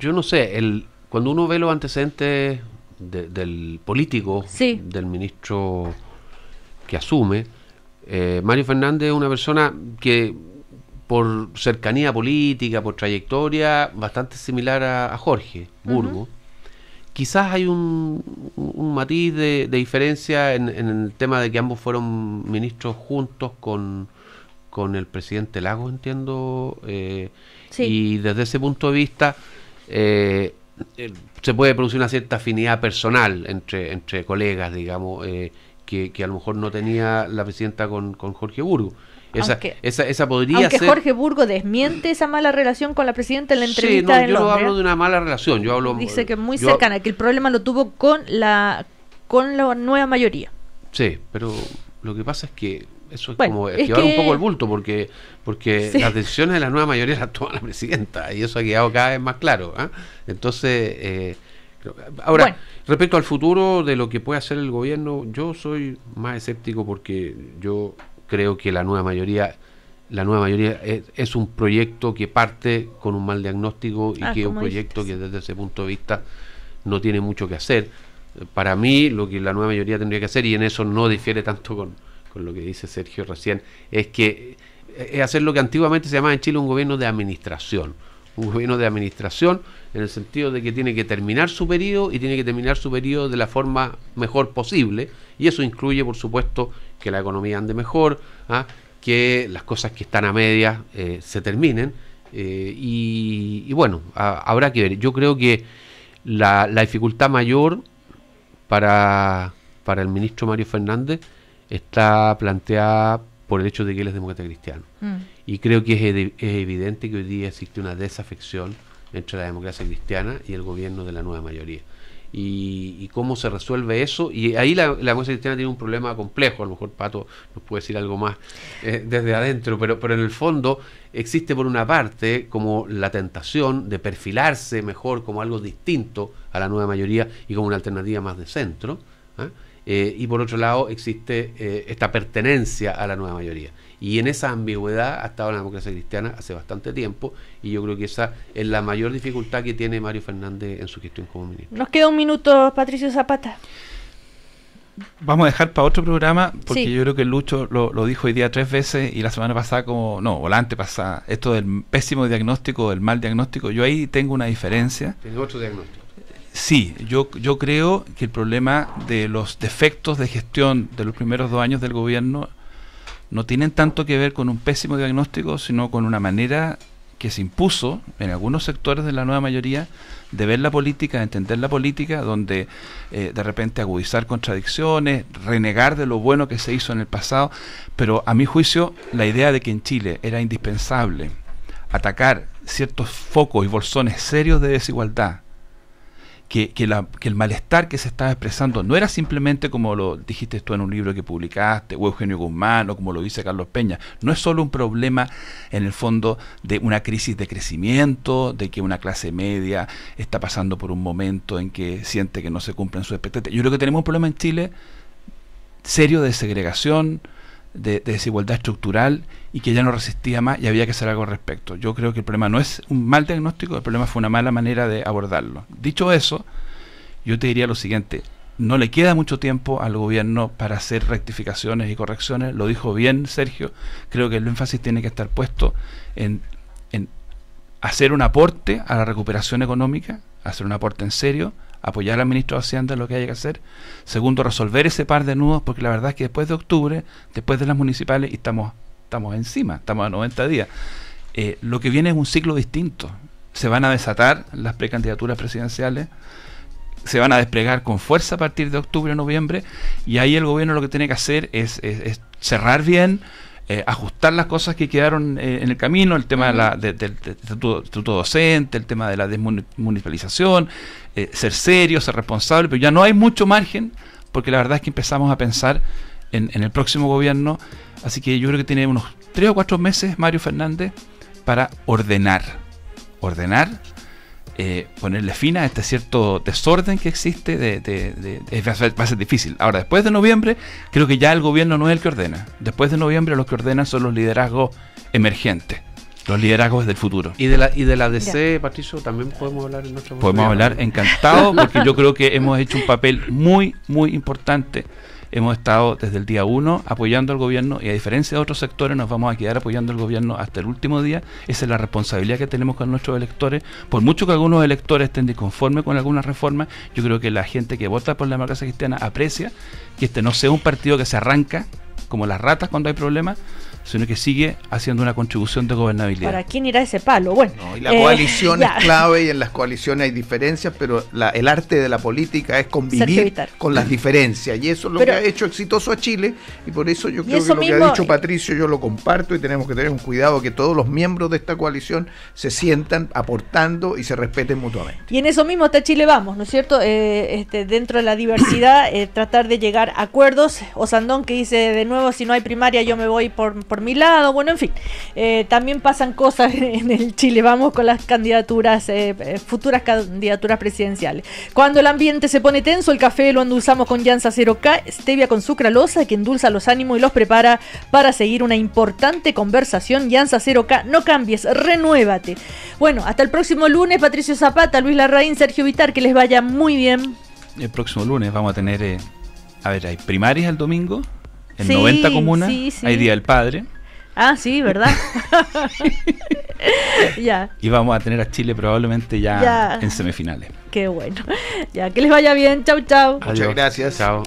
Yo no sé, el, cuando uno ve los antecedentes del político, del ministro que asume, eh, Mario Fernández es una persona que por cercanía política, por trayectoria, bastante similar a, Jorge Burgo. Quizás hay un, matiz de, diferencia en, el tema de que ambos fueron ministros juntos con, con el presidente Lagos, entiendo. Eh, y desde ese punto de vista eh, eh, se puede producir una cierta afinidad personal entre, entre colegas, digamos, eh, que, que, a lo mejor no tenía la presidenta con, con Jorge Burgo. Esa, aunque, esa, esa podría aunque Jorge Burgo desmiente esa mala relación con la presidenta en la entrevista. Sí, no, yo no hablo de una mala relación, yo hablo... Dice que muy cercana, que el problema lo tuvo con la, con la nueva mayoría. Sí, pero lo que pasa es que eso es como esquivar un poco el bulto, porque, porque (laughs) las decisiones de la nueva mayoría las toma la presidenta, y eso ha quedado cada vez más claro. ¿ah? Entonces, eh, ahora, respecto al futuro de lo que puede hacer el gobierno, yo soy más escéptico porque yo creo que la nueva mayoría la nueva mayoría es, un proyecto que parte con un mal diagnóstico y ah, que es un proyecto que desde ese punto de vista no tiene mucho que hacer. Para mí lo que la nueva mayoría tendría que hacer, y en eso no difiere tanto con, con lo que dice Sergio recién, es que eh, es hacer lo que antiguamente se llamaba en Chile un gobierno de administración. Un gobierno de administración en el sentido de que tiene que terminar su periodo y tiene que terminar su periodo de la forma mejor posible. Y eso incluye, por supuesto, que la economía ande mejor, ¿ah? que las cosas que están a medias eh, se terminen. Eh, y, bueno, habrá que ver. Yo creo que la, dificultad mayor para, para el ministro Mario Fernández está planteada por el hecho de que él es demócrata cristiano. Mm. Y creo que es, evidente que hoy día existe una desafección entre la democracia cristiana y el gobierno de la nueva mayoría. Y, cómo se resuelve eso. Y ahí la, democracia cristiana tiene un problema complejo. A lo mejor Pato nos puede decir algo más eh, desde adentro, pero, pero en el fondo existe por una parte como la tentación de perfilarse mejor como algo distinto a la nueva mayoría y como una alternativa más de centro. ¿ah? Eh, y por otro lado existe eh, esta pertenencia a la nueva mayoría. Y en esa ambigüedad ha estado la democracia cristiana hace bastante tiempo y yo creo que esa es la mayor dificultad que tiene Mario Fernández en su gestión como ministro. Nos queda un minuto, Patricio Zapata. Vamos a dejar para otro programa porque yo creo que Lucho lo, dijo hoy día tres veces y la semana pasada como, no, o la esto del pésimo diagnóstico, del mal diagnóstico, yo ahí tengo una diferencia. Tengo otro diagnóstico sí, yo, yo creo que el problema de los defectos de gestión de los primeros dos años del gobierno no tienen tanto que ver con un pésimo diagnóstico, sino con una manera que se impuso en algunos sectores de la nueva mayoría de ver la política, de entender la política, donde eh, de repente agudizar contradicciones, renegar de lo bueno que se hizo en el pasado, pero a mi juicio la idea de que en Chile era indispensable atacar ciertos focos y bolsones serios de desigualdad, que, el malestar que se estaba expresando no era simplemente como lo dijiste tú en un libro que publicaste, o Eugenio Guzmán, o como lo dice Carlos Peña. No es solo un problema, en el fondo, de una crisis de crecimiento, de que una clase media está pasando por un momento en que siente que no se cumplen sus expectativas. Yo creo que tenemos un problema en Chile serio de segregación, de, desigualdad estructural y que ya no resistía más y había que hacer algo al respecto. Yo creo que el problema no es un mal diagnóstico, el problema fue una mala manera de abordarlo. Dicho eso, yo te diría lo siguiente, no le queda mucho tiempo al gobierno para hacer rectificaciones y correcciones, lo dijo bien Sergio, creo que el énfasis tiene que estar puesto en, en hacer un aporte a la recuperación económica, hacer un aporte en serio, apoyar al ministro de Hacienda en lo que haya que hacer. Segundo, resolver ese par de nudos, porque la verdad es que después de octubre, después de las municipales, y estamos, estamos encima, estamos a 90 días. Eh, lo que viene es un ciclo distinto. Se van a desatar las precandidaturas presidenciales, se van a desplegar con fuerza a partir de octubre, noviembre, y ahí el gobierno lo que tiene que hacer es cerrar bien, eh, ajustar las cosas que quedaron eh, en el camino, el tema de del estatuto docente, el tema de la desmunicipalización, eh, ser serio, ser responsable, pero ya no hay mucho margen porque la verdad es que empezamos a pensar en, en el próximo gobierno, así que yo creo que tiene unos tres o cuatro meses Mario Fernández para ordenar, ordenar eh, ponerle fin a este cierto desorden que existe de, va, a ser, difícil. Ahora, después de noviembre, creo que ya el gobierno no es el que ordena. Después de noviembre los que ordenan son los liderazgos emergentes. Los liderazgos del futuro. Y de la, y de la DC, Patricio, también podemos hablar en momento Podemos hablar encantado porque yo creo que hemos hecho un papel muy, muy importante hemos estado desde el día uno apoyando al gobierno y a diferencia de otros sectores nos vamos a quedar apoyando al gobierno hasta el último día. Esa es la responsabilidad que tenemos con nuestros electores. Por mucho que algunos electores estén disconformes con algunas reformas, yo creo que la gente que vota por la democracia cristiana aprecia que este no sea un partido que se arranca como las ratas cuando hay problemas, sino que sigue haciendo una contribución de gobernabilidad. ¿Para quién irá ese palo? Bueno, la coalición eh, es clave y en las coaliciones hay diferencias, pero el arte de la política es convivir con las diferencias y eso es lo que ha hecho exitoso a Chile y por eso yo creo que lo que ha dicho Patricio yo lo comparto y tenemos que tener un cuidado que todos los miembros de esta coalición se sientan aportando y se respeten mutuamente. Y en eso mismo está Chile Vamos, ¿no es cierto? Eh, este, dentro de la diversidad, eh, tratar de llegar a acuerdos. Osandón que dice de nuevo, si no hay primaria yo me voy por por mi lado. Bueno, en fin, eh, también pasan cosas (laughs) en el Chile. Vamos con las candidaturas, eh, eh, futuras candidaturas presidenciales. Cuando el ambiente se pone tenso, el café lo endulzamos con Llanza 0K, stevia con sucralosa que endulza los ánimos y los prepara para seguir una importante conversación. Llanza 0K, no cambies, renuévate. Bueno, hasta el próximo lunes, Patricio Zapata, Luis Larraín, Sergio Vitar, que les vaya muy bien. El próximo lunes vamos a tener, a ver, hay primarias el domingo en 90 comunas hay Día del Padre. Ah, sí, ¿verdad? (laughs) ya. Y vamos a tener a Chile probablemente ya, en semifinales. Qué bueno. Ya, que les vaya bien. Chau, chau. Muchas gracias. Chao.